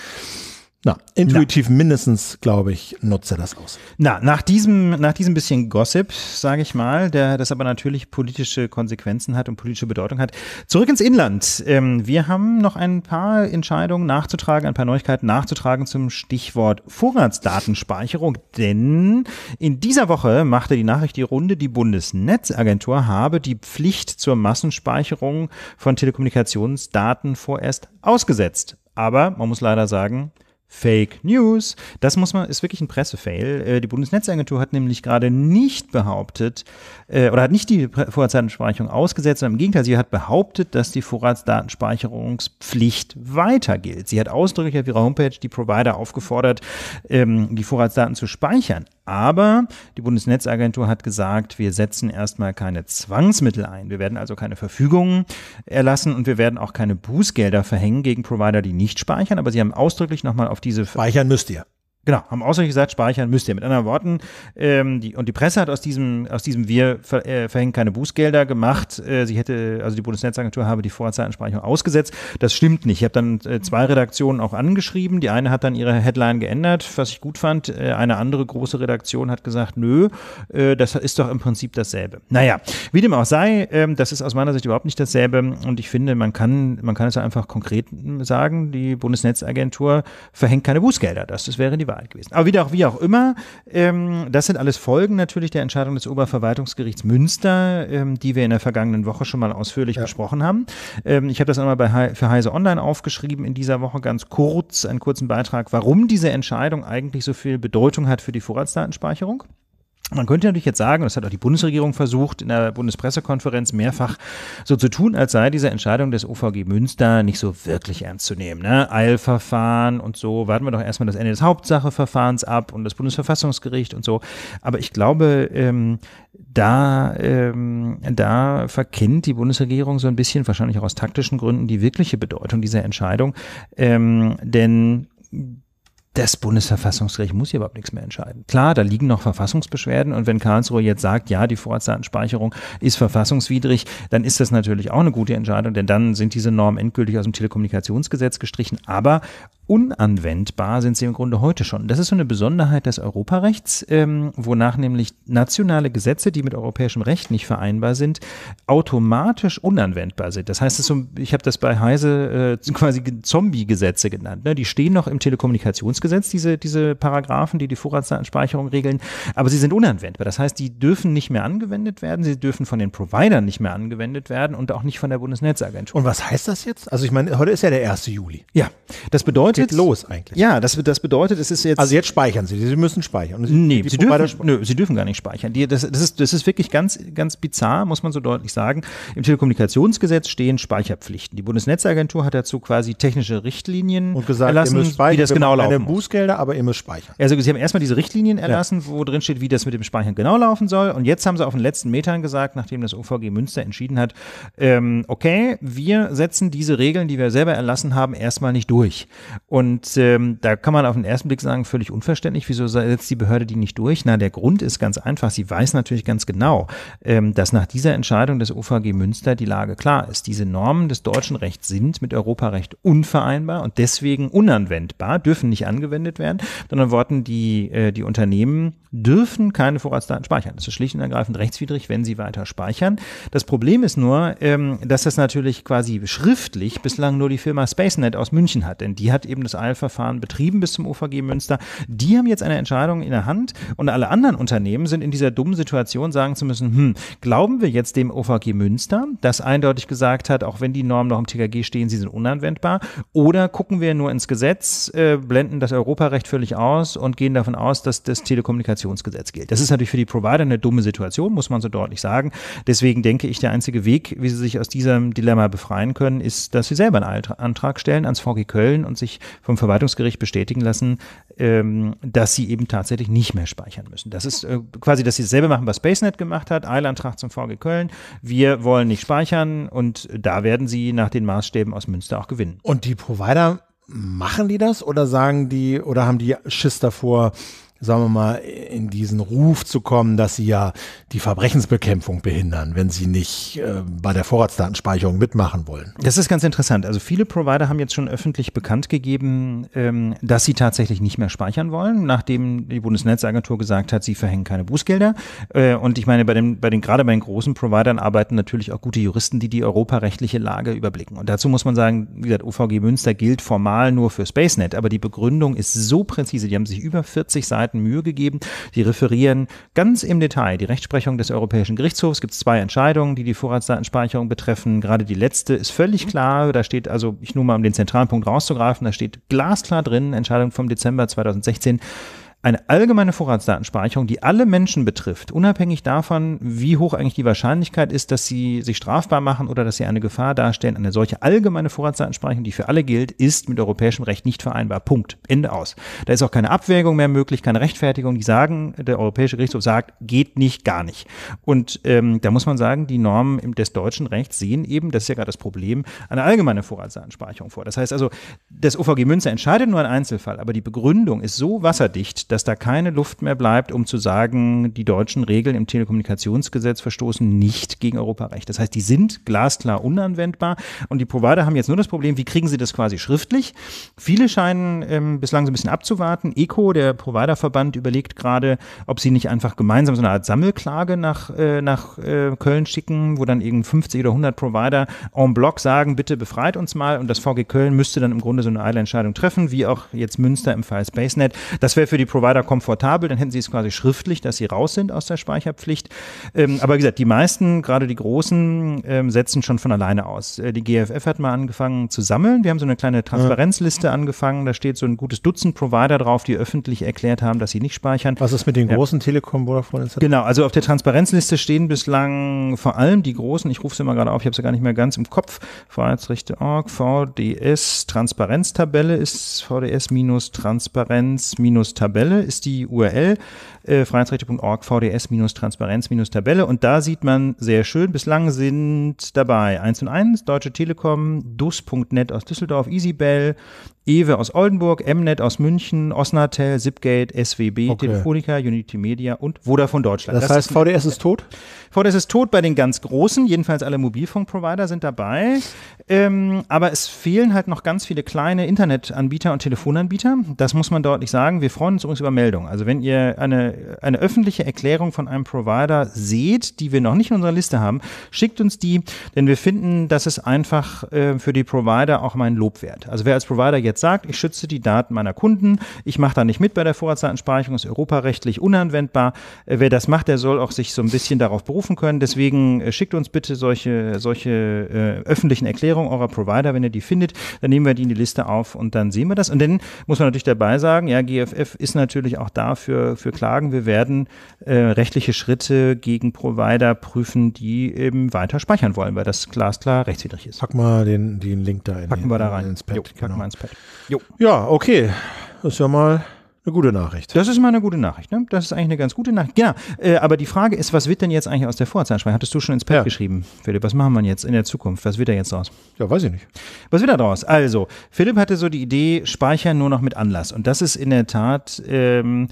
Na, intuitiv Na. mindestens, glaube ich, nutzt er das aus. Na, nach diesem, nach diesem bisschen Gossip, sage ich mal, der das aber natürlich politische Konsequenzen hat und politische Bedeutung hat. Zurück ins Inland. Ähm, wir haben noch ein paar Entscheidungen nachzutragen, ein paar Neuigkeiten nachzutragen zum Stichwort Vorratsdatenspeicherung. Denn in dieser Woche machte die Nachricht die Runde, die Bundesnetzagentur habe die Pflicht zur Massenspeicherung von Telekommunikationsdaten vorerst ausgesetzt. Aber man muss leider sagen, Fake News. Das muss man, ist wirklich ein Pressefail. Äh, die Bundesnetzagentur hat nämlich gerade nicht behauptet, äh, oder hat nicht die Vorratsdatenspeicherung ausgesetzt, sondern im Gegenteil, sie hat behauptet, dass die Vorratsdatenspeicherungspflicht weiter gilt. Sie hat ausdrücklich auf ihrer Homepage die Provider aufgefordert, ähm, die Vorratsdaten zu speichern. Aber die Bundesnetzagentur hat gesagt, wir setzen erstmal keine Zwangsmittel ein. Wir werden also keine Verfügungen erlassen und wir werden auch keine Bußgelder verhängen gegen Provider, die nicht speichern. Aber sie haben ausdrücklich nochmal auf diese. Speichern müsst ihr. Genau, haben ausreichend gesagt, speichern müsst ihr. Mit anderen Worten, ähm, die, und die Presse hat aus diesem, aus diesem Wir ver, äh, verhängen keine Bußgelder gemacht. Äh, sie hätte, also die Bundesnetzagentur habe die Vorzeitenspeicherung ausgesetzt. Das stimmt nicht. Ich habe dann äh, zwei Redaktionen auch angeschrieben. Die eine hat dann ihre Headline geändert, was ich gut fand. Äh, eine andere große Redaktion hat gesagt, nö, äh, das ist doch im Prinzip dasselbe. Naja, wie dem auch sei, äh, das ist aus meiner Sicht überhaupt nicht dasselbe. Und ich finde, man kann, man kann es einfach konkret sagen, die Bundesnetzagentur verhängt keine Bußgelder. Das, das wäre die Wahrheit. Jahre gewesen. Aber wie auch, wie auch immer, ähm, das sind alles Folgen natürlich der Entscheidung des Oberverwaltungsgerichts Münster, ähm, die wir in der vergangenen Woche schon mal ausführlich ja. besprochen haben. Ähm, ich habe das einmal bei, für Heise Online aufgeschrieben in dieser Woche ganz kurz, einen kurzen Beitrag, warum diese Entscheidung eigentlich so viel Bedeutung hat für die Vorratsdatenspeicherung. Man könnte natürlich jetzt sagen, das hat auch die Bundesregierung versucht, in der Bundespressekonferenz mehrfach so zu tun, als sei diese Entscheidung des OVG Münster nicht so wirklich ernst zu nehmen. Ne? Eilverfahren und so, warten wir doch erstmal das Ende des Hauptsacheverfahrens ab und das Bundesverfassungsgericht und so. Aber ich glaube, ähm, da, ähm, da verkennt die Bundesregierung so ein bisschen, wahrscheinlich auch aus taktischen Gründen, die wirkliche Bedeutung dieser Entscheidung. Ähm, denn das Bundesverfassungsgericht muss hier überhaupt nichts mehr entscheiden. Klar, da liegen noch Verfassungsbeschwerden und wenn Karlsruhe jetzt sagt, ja, die Vorratsdatenspeicherung ist verfassungswidrig, dann ist das natürlich auch eine gute Entscheidung, denn dann sind diese Normen endgültig aus dem Telekommunikationsgesetz gestrichen. Aber unanwendbar sind sie im Grunde heute schon. Das ist so eine Besonderheit des Europarechts, ähm, wonach nämlich nationale Gesetze, die mit europäischem Recht nicht vereinbar sind, automatisch unanwendbar sind. Das heißt, das so, ich habe das bei Heise äh, quasi Zombie-Gesetze genannt. Ne? Die stehen noch im Telekommunikationsgesetz, diese, diese Paragraphen, die die Vorratsdatenspeicherung regeln, aber sie sind unanwendbar. Das heißt, die dürfen nicht mehr angewendet werden, sie dürfen von den Providern nicht mehr angewendet werden und auch nicht von der Bundesnetzagentur. Und was heißt das jetzt? Also ich meine, heute ist ja der 1. Juli. Ja, das bedeutet, bedeutet los eigentlich. Ja, das, das bedeutet, es ist jetzt. Also jetzt speichern Sie, Sie müssen speichern. Sie, nee, Sie dürfen, nö, Sie dürfen gar nicht speichern. Die, das, das, ist, das ist wirklich ganz, ganz bizarr, muss man so deutlich sagen. Im Telekommunikationsgesetz stehen Speicherpflichten. Die Bundesnetzagentur hat dazu quasi technische Richtlinien und gesagt, erlassen, speichern, wie das genau laufen keine muss. Bußgelder, aber ihr müsst speichern. Also Sie haben erstmal diese Richtlinien erlassen, ja. wo drin steht, wie das mit dem Speichern genau laufen soll. Und jetzt haben Sie auf den letzten Metern gesagt, nachdem das OVG Münster entschieden hat, ähm, okay, wir setzen diese Regeln, die wir selber erlassen haben, erstmal nicht durch. Und ähm, da kann man auf den ersten Blick sagen, völlig unverständlich, wieso setzt die Behörde die nicht durch? Na, der Grund ist ganz einfach. Sie weiß natürlich ganz genau, ähm, dass nach dieser Entscheidung des OVG Münster die Lage klar ist. Diese Normen des deutschen Rechts sind mit Europarecht unvereinbar und deswegen unanwendbar, dürfen nicht angewendet werden. sondern Worten, die, äh, die Unternehmen dürfen keine Vorratsdaten speichern. Das ist schlicht und ergreifend rechtswidrig, wenn sie weiter speichern. Das Problem ist nur, ähm, dass das natürlich quasi schriftlich bislang nur die Firma SpaceNet aus München hat, denn die hat eben das Eilverfahren betrieben bis zum OVG Münster. Die haben jetzt eine Entscheidung in der Hand und alle anderen Unternehmen sind in dieser dummen Situation, sagen zu müssen, hm, glauben wir jetzt dem OVG Münster, das eindeutig gesagt hat, auch wenn die Normen noch im TKG stehen, sie sind unanwendbar, oder gucken wir nur ins Gesetz, äh, blenden das Europarecht völlig aus und gehen davon aus, dass das Telekommunikationsgesetz gilt. Das ist natürlich für die Provider eine dumme Situation, muss man so deutlich sagen. Deswegen denke ich, der einzige Weg, wie sie sich aus diesem Dilemma befreien können, ist, dass sie selber einen Antrag stellen ans VG Köln und sich vom Verwaltungsgericht bestätigen lassen, ähm, dass sie eben tatsächlich nicht mehr speichern müssen. Das ist äh, quasi, dass sie dasselbe machen, was SpaceNet gemacht hat, Eilantrag zum VG Köln. Wir wollen nicht speichern und da werden sie nach den Maßstäben aus Münster auch gewinnen. Und die Provider, machen die das oder sagen die, oder haben die Schiss davor, sagen wir mal, in diesen Ruf zu kommen, dass sie ja die Verbrechensbekämpfung behindern, wenn sie nicht äh, bei der Vorratsdatenspeicherung mitmachen wollen. Das ist ganz interessant. Also viele Provider haben jetzt schon öffentlich bekannt gegeben, ähm, dass sie tatsächlich nicht mehr speichern wollen, nachdem die Bundesnetzagentur gesagt hat, sie verhängen keine Bußgelder. Äh, und ich meine, bei den, bei den, gerade bei den großen Providern arbeiten natürlich auch gute Juristen, die die europarechtliche Lage überblicken. Und dazu muss man sagen, wie gesagt, OVG Münster gilt formal nur für SpaceNet, aber die Begründung ist so präzise. Die haben sich über 40 Seiten Seiten Mühe gegeben. Die referieren ganz im Detail die Rechtsprechung des Europäischen Gerichtshofs. Es Gibt zwei Entscheidungen, die die Vorratsdatenspeicherung betreffen. Gerade die letzte ist völlig mhm. klar. Da steht also, ich nur mal um den zentralen Punkt rauszugreifen, da steht glasklar drin, Entscheidung vom Dezember 2016 eine allgemeine Vorratsdatenspeicherung, die alle Menschen betrifft, unabhängig davon, wie hoch eigentlich die Wahrscheinlichkeit ist, dass sie sich strafbar machen oder dass sie eine Gefahr darstellen. Eine solche allgemeine Vorratsdatenspeicherung, die für alle gilt, ist mit europäischem Recht nicht vereinbar. Punkt. Ende aus. Da ist auch keine Abwägung mehr möglich, keine Rechtfertigung. Die sagen, der Europäische Gerichtshof sagt, geht nicht, gar nicht. Und ähm, da muss man sagen, die Normen des deutschen Rechts sehen eben, das ist ja gerade das Problem, eine allgemeine Vorratsdatenspeicherung vor. Das heißt also, das OVG Münster entscheidet nur ein Einzelfall, aber die Begründung ist so wasserdicht, dass da keine Luft mehr bleibt, um zu sagen, die deutschen Regeln im Telekommunikationsgesetz verstoßen nicht gegen Europarecht. Das heißt, die sind glasklar unanwendbar und die Provider haben jetzt nur das Problem, wie kriegen sie das quasi schriftlich? Viele scheinen ähm, bislang so ein bisschen abzuwarten. ECO, der Providerverband, überlegt gerade, ob sie nicht einfach gemeinsam so eine Art Sammelklage nach, äh, nach äh, Köln schicken, wo dann eben 50 oder 100 Provider en bloc sagen, bitte befreit uns mal und das VG Köln müsste dann im Grunde so eine Eilentscheidung treffen, wie auch jetzt Münster im Fall SpaceNet. Das wäre für die Pro Provider komfortabel, dann hätten sie es quasi schriftlich, dass sie raus sind aus der Speicherpflicht. Ähm, aber wie gesagt, die meisten, gerade die großen, ähm, setzen schon von alleine aus. Äh, die GFF hat mal angefangen zu sammeln. Wir haben so eine kleine Transparenzliste ja. angefangen. Da steht so ein gutes Dutzend Provider drauf, die öffentlich erklärt haben, dass sie nicht speichern. Was ist mit den großen ja. Telekom, Vodafone etc.? Genau, also auf der Transparenzliste stehen bislang vor allem die großen, ich rufe sie mal gerade auf, ich habe sie gar nicht mehr ganz im Kopf, Freiheitsrechte.org, VDS, Transparenztabelle ist VDS-Transparenz-Tabelle Stelle ist die URL äh, freiheitsrechte.org VDS-Transparenz-Tabelle und da sieht man sehr schön, bislang sind dabei 1 und 1, Deutsche Telekom, dus.net aus Düsseldorf, Easybell, Ewe aus Oldenburg, Mnet aus München, Osnatel, Zipgate, SWB, okay. Telefonica, Unity Media und Vodafone Deutschland. Das, das heißt, VDS ist tot? VDS ist tot bei den ganz Großen, jedenfalls alle Mobilfunkprovider sind dabei. Ähm, aber es fehlen halt noch ganz viele kleine Internetanbieter und Telefonanbieter. Das muss man deutlich sagen. Wir freuen uns übrigens über Meldungen. Also wenn ihr eine eine, öffentliche Erklärung von einem Provider seht, die wir noch nicht in unserer Liste haben, schickt uns die, denn wir finden, dass es einfach äh, für die Provider auch mein Lob wert. Also wer als Provider jetzt sagt, ich schütze die Daten meiner Kunden, ich mache da nicht mit bei der Vorratsdatenspeicherung, ist europarechtlich unanwendbar. Äh, wer das macht, der soll auch sich so ein bisschen darauf berufen können. Deswegen äh, schickt uns bitte solche, solche äh, öffentlichen Erklärungen eurer Provider, wenn ihr die findet, dann nehmen wir die in die Liste auf und dann sehen wir das. Und dann muss man natürlich dabei sagen, ja, GFF ist natürlich auch da für, für Klagen sagen, wir werden äh, rechtliche Schritte gegen Provider prüfen, die eben weiter speichern wollen, weil das glasklar rechtswidrig ist. Pack mal den, den Link da in Packen den, wir da rein. Ins Pad, jo, packen genau. wir ins Pad. Jo. Ja, okay. Das ist ja mal eine gute Nachricht. Das ist mal eine gute Nachricht. Ne? Das ist eigentlich eine ganz gute Nachricht. Genau. Äh, aber die Frage ist, was wird denn jetzt eigentlich aus der Vorratsdatenspeicher? Hattest du schon ins Pad ja. geschrieben, Philipp? Was machen wir jetzt in der Zukunft? Was wird da jetzt draus? Ja, weiß ich nicht. Was wird da draus? Also, Philipp hatte so die Idee, speichern nur noch mit Anlass. Und das ist in der Tat ähm,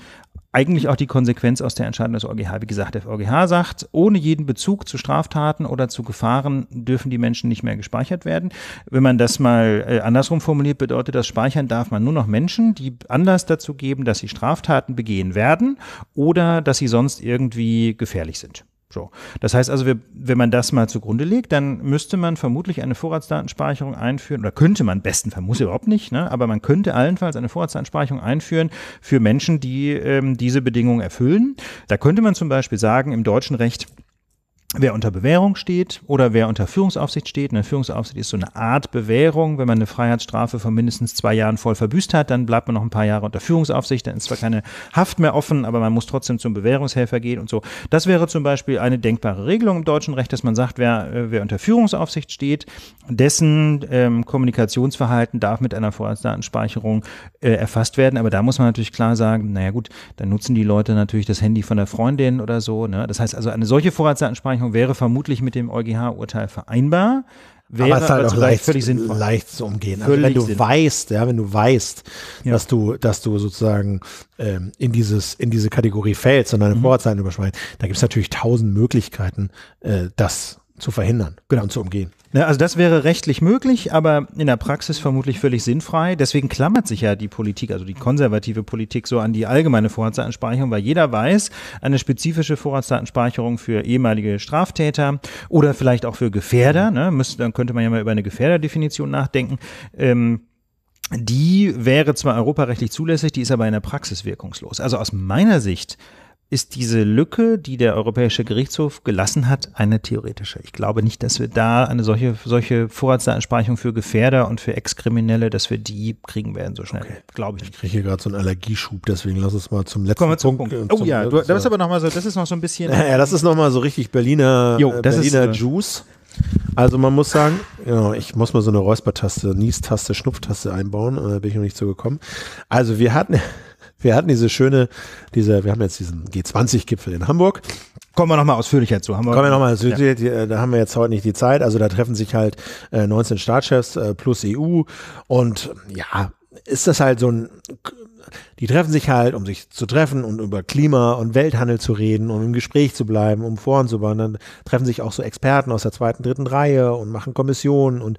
eigentlich auch die Konsequenz aus der Entscheidung des EuGH. Wie gesagt, der EuGH sagt, ohne jeden Bezug zu Straftaten oder zu Gefahren dürfen die Menschen nicht mehr gespeichert werden. Wenn man das mal äh, andersrum formuliert, bedeutet das, speichern darf man nur noch Menschen, die Anlass dazu geben, dass sie Straftaten begehen werden oder dass sie sonst irgendwie gefährlich sind. So. Das heißt also, wenn man das mal zugrunde legt, dann müsste man vermutlich eine Vorratsdatenspeicherung einführen, oder könnte man bestenfalls, muss überhaupt nicht, ne? aber man könnte allenfalls eine Vorratsdatenspeicherung einführen für Menschen, die ähm, diese Bedingungen erfüllen. Da könnte man zum Beispiel sagen, im deutschen Recht wer unter Bewährung steht oder wer unter Führungsaufsicht steht. Eine Führungsaufsicht ist so eine Art Bewährung. Wenn man eine Freiheitsstrafe von mindestens zwei Jahren voll verbüßt hat, dann bleibt man noch ein paar Jahre unter Führungsaufsicht. Dann ist zwar keine Haft mehr offen, aber man muss trotzdem zum Bewährungshelfer gehen und so. Das wäre zum Beispiel eine denkbare Regelung im deutschen Recht, dass man sagt, wer, äh, wer unter Führungsaufsicht steht, dessen ähm, Kommunikationsverhalten darf mit einer Vorratsdatenspeicherung äh, erfasst werden. Aber da muss man natürlich klar sagen, naja gut, dann nutzen die Leute natürlich das Handy von der Freundin oder so. Ne? Das heißt also, eine solche Vorratsdatenspeicherung Einschränkung wäre vermutlich mit dem EuGH-Urteil vereinbar. Wäre aber es ist halt auch leicht, völlig sinnvoll. leicht zu umgehen. Also wenn du sinnvoll. weißt, ja, wenn du weißt, ja. dass du, dass du sozusagen ähm, in dieses, in diese Kategorie fällst und deine mhm. Vorratszeiten überschreitest, da gibt es natürlich tausend Möglichkeiten, äh, das zu verhindern genau, und zu umgehen. Na, ne, also das wäre rechtlich möglich, aber in der Praxis vermutlich völlig sinnfrei. Deswegen klammert sich ja die Politik, also die konservative Politik, so an die allgemeine Vorratsdatenspeicherung, weil jeder weiß, eine spezifische Vorratsdatenspeicherung für ehemalige Straftäter oder vielleicht auch für Gefährder, ne, müsste, dann könnte man ja mal über eine Gefährderdefinition nachdenken. Ähm, die wäre zwar europarechtlich zulässig, die ist aber in der Praxis wirkungslos. Also aus meiner Sicht ist diese Lücke, die der Europäische Gerichtshof gelassen hat, eine theoretische. Ich glaube nicht, dass wir da eine solche, solche Vorratsdatenspeicherung für Gefährder und für Ex-Kriminelle, dass wir die kriegen werden so schnell. Okay. Glaube ich. Nicht. Ich kriege hier gerade so einen Allergieschub, deswegen lass uns mal zum letzten Kommen wir zum Punkt. Punkt. Äh, oh zum, ja, du, das ist aber nochmal so, das ist noch so ein bisschen. [laughs] Ja, das ist nochmal so richtig Berliner, äh, jo, Berliner ist, äh, Juice. Also man muss sagen, ja, ich muss mal so eine Räuspertaste, Niestaste, Schnupftaste einbauen, da bin ich noch nicht so gekommen. Also wir hatten wir hatten diese schöne, diese, wir haben jetzt diesen G20-Gipfel in Hamburg. Kommen wir nochmal ausführlicher zu. Haben wir Kommen wir nochmal ausführlicher, ja. Äh, da haben wir jetzt heute nicht die Zeit. Also da treffen sich halt 19 äh, Staatschefs äh, plus EU und ja, ist das halt so ein, die treffen sich halt, um sich zu treffen und über Klima und Welthandel zu reden, um im Gespräch zu bleiben, um voran zu wandern. Dann treffen sich auch so Experten aus der zweiten, dritten Reihe und machen Kommissionen und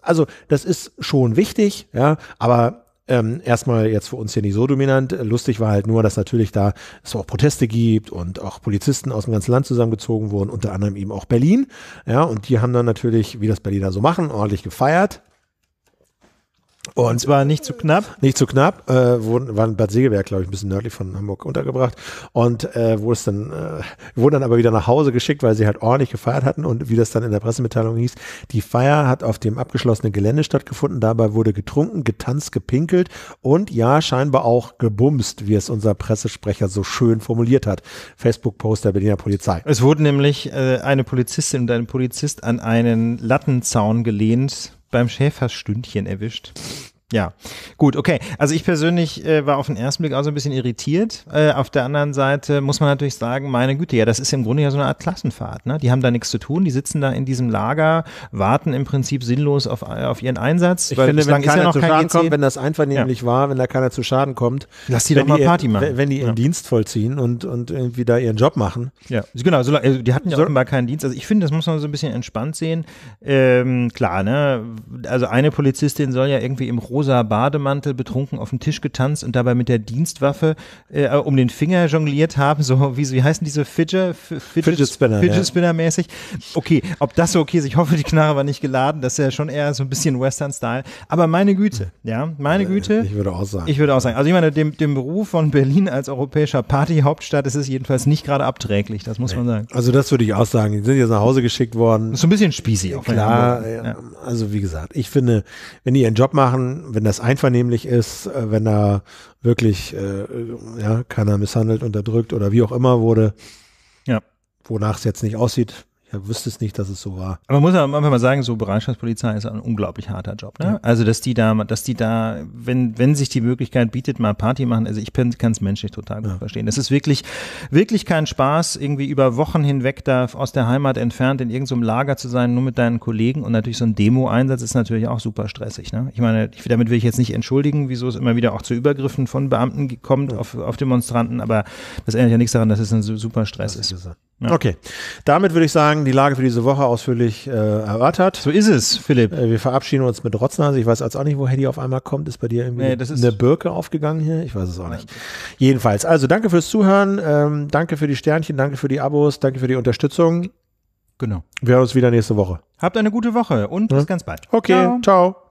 also das ist schon wichtig, ja, aber ähm, erstmal jetzt für uns hier nicht so dominant. Lustig war halt nur, dass natürlich da es auch Proteste gibt und auch Polizisten aus dem ganzen Land zusammengezogen wurden, unter anderem eben auch Berlin. Ja, und die haben dann natürlich, wie das Berliner so machen, ordentlich gefeiert. Und, und zwar nicht zu knapp. Nicht zu knapp. Äh, wurden, waren Bad Segeberg, glaube ich, ein bisschen nördlich von Hamburg untergebracht. Und äh, wo es dann, äh, wurden dann aber wieder nach Hause geschickt, weil sie halt ordentlich gefeiert hatten. Und wie das dann in der Pressemitteilung hieß, die Feier hat auf dem abgeschlossenen Gelände stattgefunden. Dabei wurde getrunken, getanzt, gepinkelt und ja, scheinbar auch gebumst, wie es unser Pressesprecher so schön formuliert hat. Facebook-Post der Berliner Polizei. Es wurden nämlich äh, eine Polizistin und ein Polizist an einen Lattenzaun gelehnt beim Schäferstündchen erwischt. Ja, gut, okay. Also ich persönlich äh, war auf den ersten Blick auch so ein bisschen irritiert. Äh, auf der anderen Seite muss man natürlich sagen, meine Güte, ja, das ist im Grunde ja so eine Art Klassenfahrt. Ne? Die haben da nichts zu tun, die sitzen da in diesem Lager, warten im Prinzip sinnlos auf, auf ihren Einsatz. Ich finde, wenn keiner ja zu kein Schaden kommt, wenn das einvernehmlich ja. war, wenn da keiner zu Schaden kommt, lass die doch mal Party machen. Wenn, die ihren ja. Dienst vollziehen und, und irgendwie da ihren Job machen. Ja, genau, so, also die hatten ja so. offenbar keinen Dienst. Also ich finde, das muss man so ein bisschen entspannt sehen. Ähm, klar, ne? Also eine Polizistin soll ja irgendwie im Ruhe rosa Bademantel betrunken auf dem Tisch getanzt und dabei mit der Dienstwaffe äh, um den Finger jongliert haben, so wie, wie heißen diese Fidget, Fidget, Fidget Spinner, Fidget ja. Spinner mäßig. Okay, ob das so okay ist, ich hoffe, die Knarre war nicht geladen, das ist ja schon eher so ein bisschen Western-Style, aber meine Güte, ja, meine äh, Güte. Ich würde auch sagen. Ich würde auch sagen, also ich meine, dem, dem Beruf von Berlin als europäischer Partyhauptstadt ist es jedenfalls nicht gerade abträglich, das muss nee. man sagen. Also das würde ich auch sagen, die sind jetzt nach Hause geschickt worden. Ist so ein bisschen spießig auch. Klar, ja. also wie gesagt, ich finde, wenn die ihren Job machen, wenn, das einvernehmlich ist, äh, wenn da wirklich äh, ja, keiner misshandelt, unterdrückt oder wie auch immer wurde, ja. wonach es jetzt nicht aussieht, ich wüsste es nicht, dass es so war. Aber man muss einfach mal sagen, so Bereitschaftspolizei ist ein unglaublich harter Job. Ne? Ja. Also, dass die da, dass die da, wenn, wenn sich die Möglichkeit bietet, mal Party machen, also ich kann es menschlich total gut ja. verstehen. Das ist wirklich, wirklich kein Spaß, irgendwie über Wochen hinweg da aus der Heimat entfernt in irgendeinem so Lager zu sein, nur mit deinen Kollegen und natürlich so ein Demo-Einsatz ist natürlich auch super stressig. Ne? Ich meine, ich, damit will ich jetzt nicht entschuldigen, wieso es immer wieder auch zu Übergriffen von Beamten kommt ja. auf, auf Demonstranten, aber das ändert ja nichts daran, dass es ein super Stress das ist. ist. Ja. Okay, damit würde ich sagen, die Lage für diese Woche ausführlich äh, erörtert. So ist es, Philipp. Äh, wir verabschieden uns mit Rotznase. Ich weiß jetzt auch nicht, woher die auf einmal kommt. Ist bei dir irgendwie nee, eine Birke aufgegangen hier? Ich weiß es auch nicht. Jedenfalls, also danke fürs Zuhören, ähm, danke für die Sternchen, danke für die Abos, danke für die Unterstützung. Genau. Wir hören uns wieder nächste Woche. Habt eine gute Woche und hm? bis ganz bald. Okay, ciao. ciao.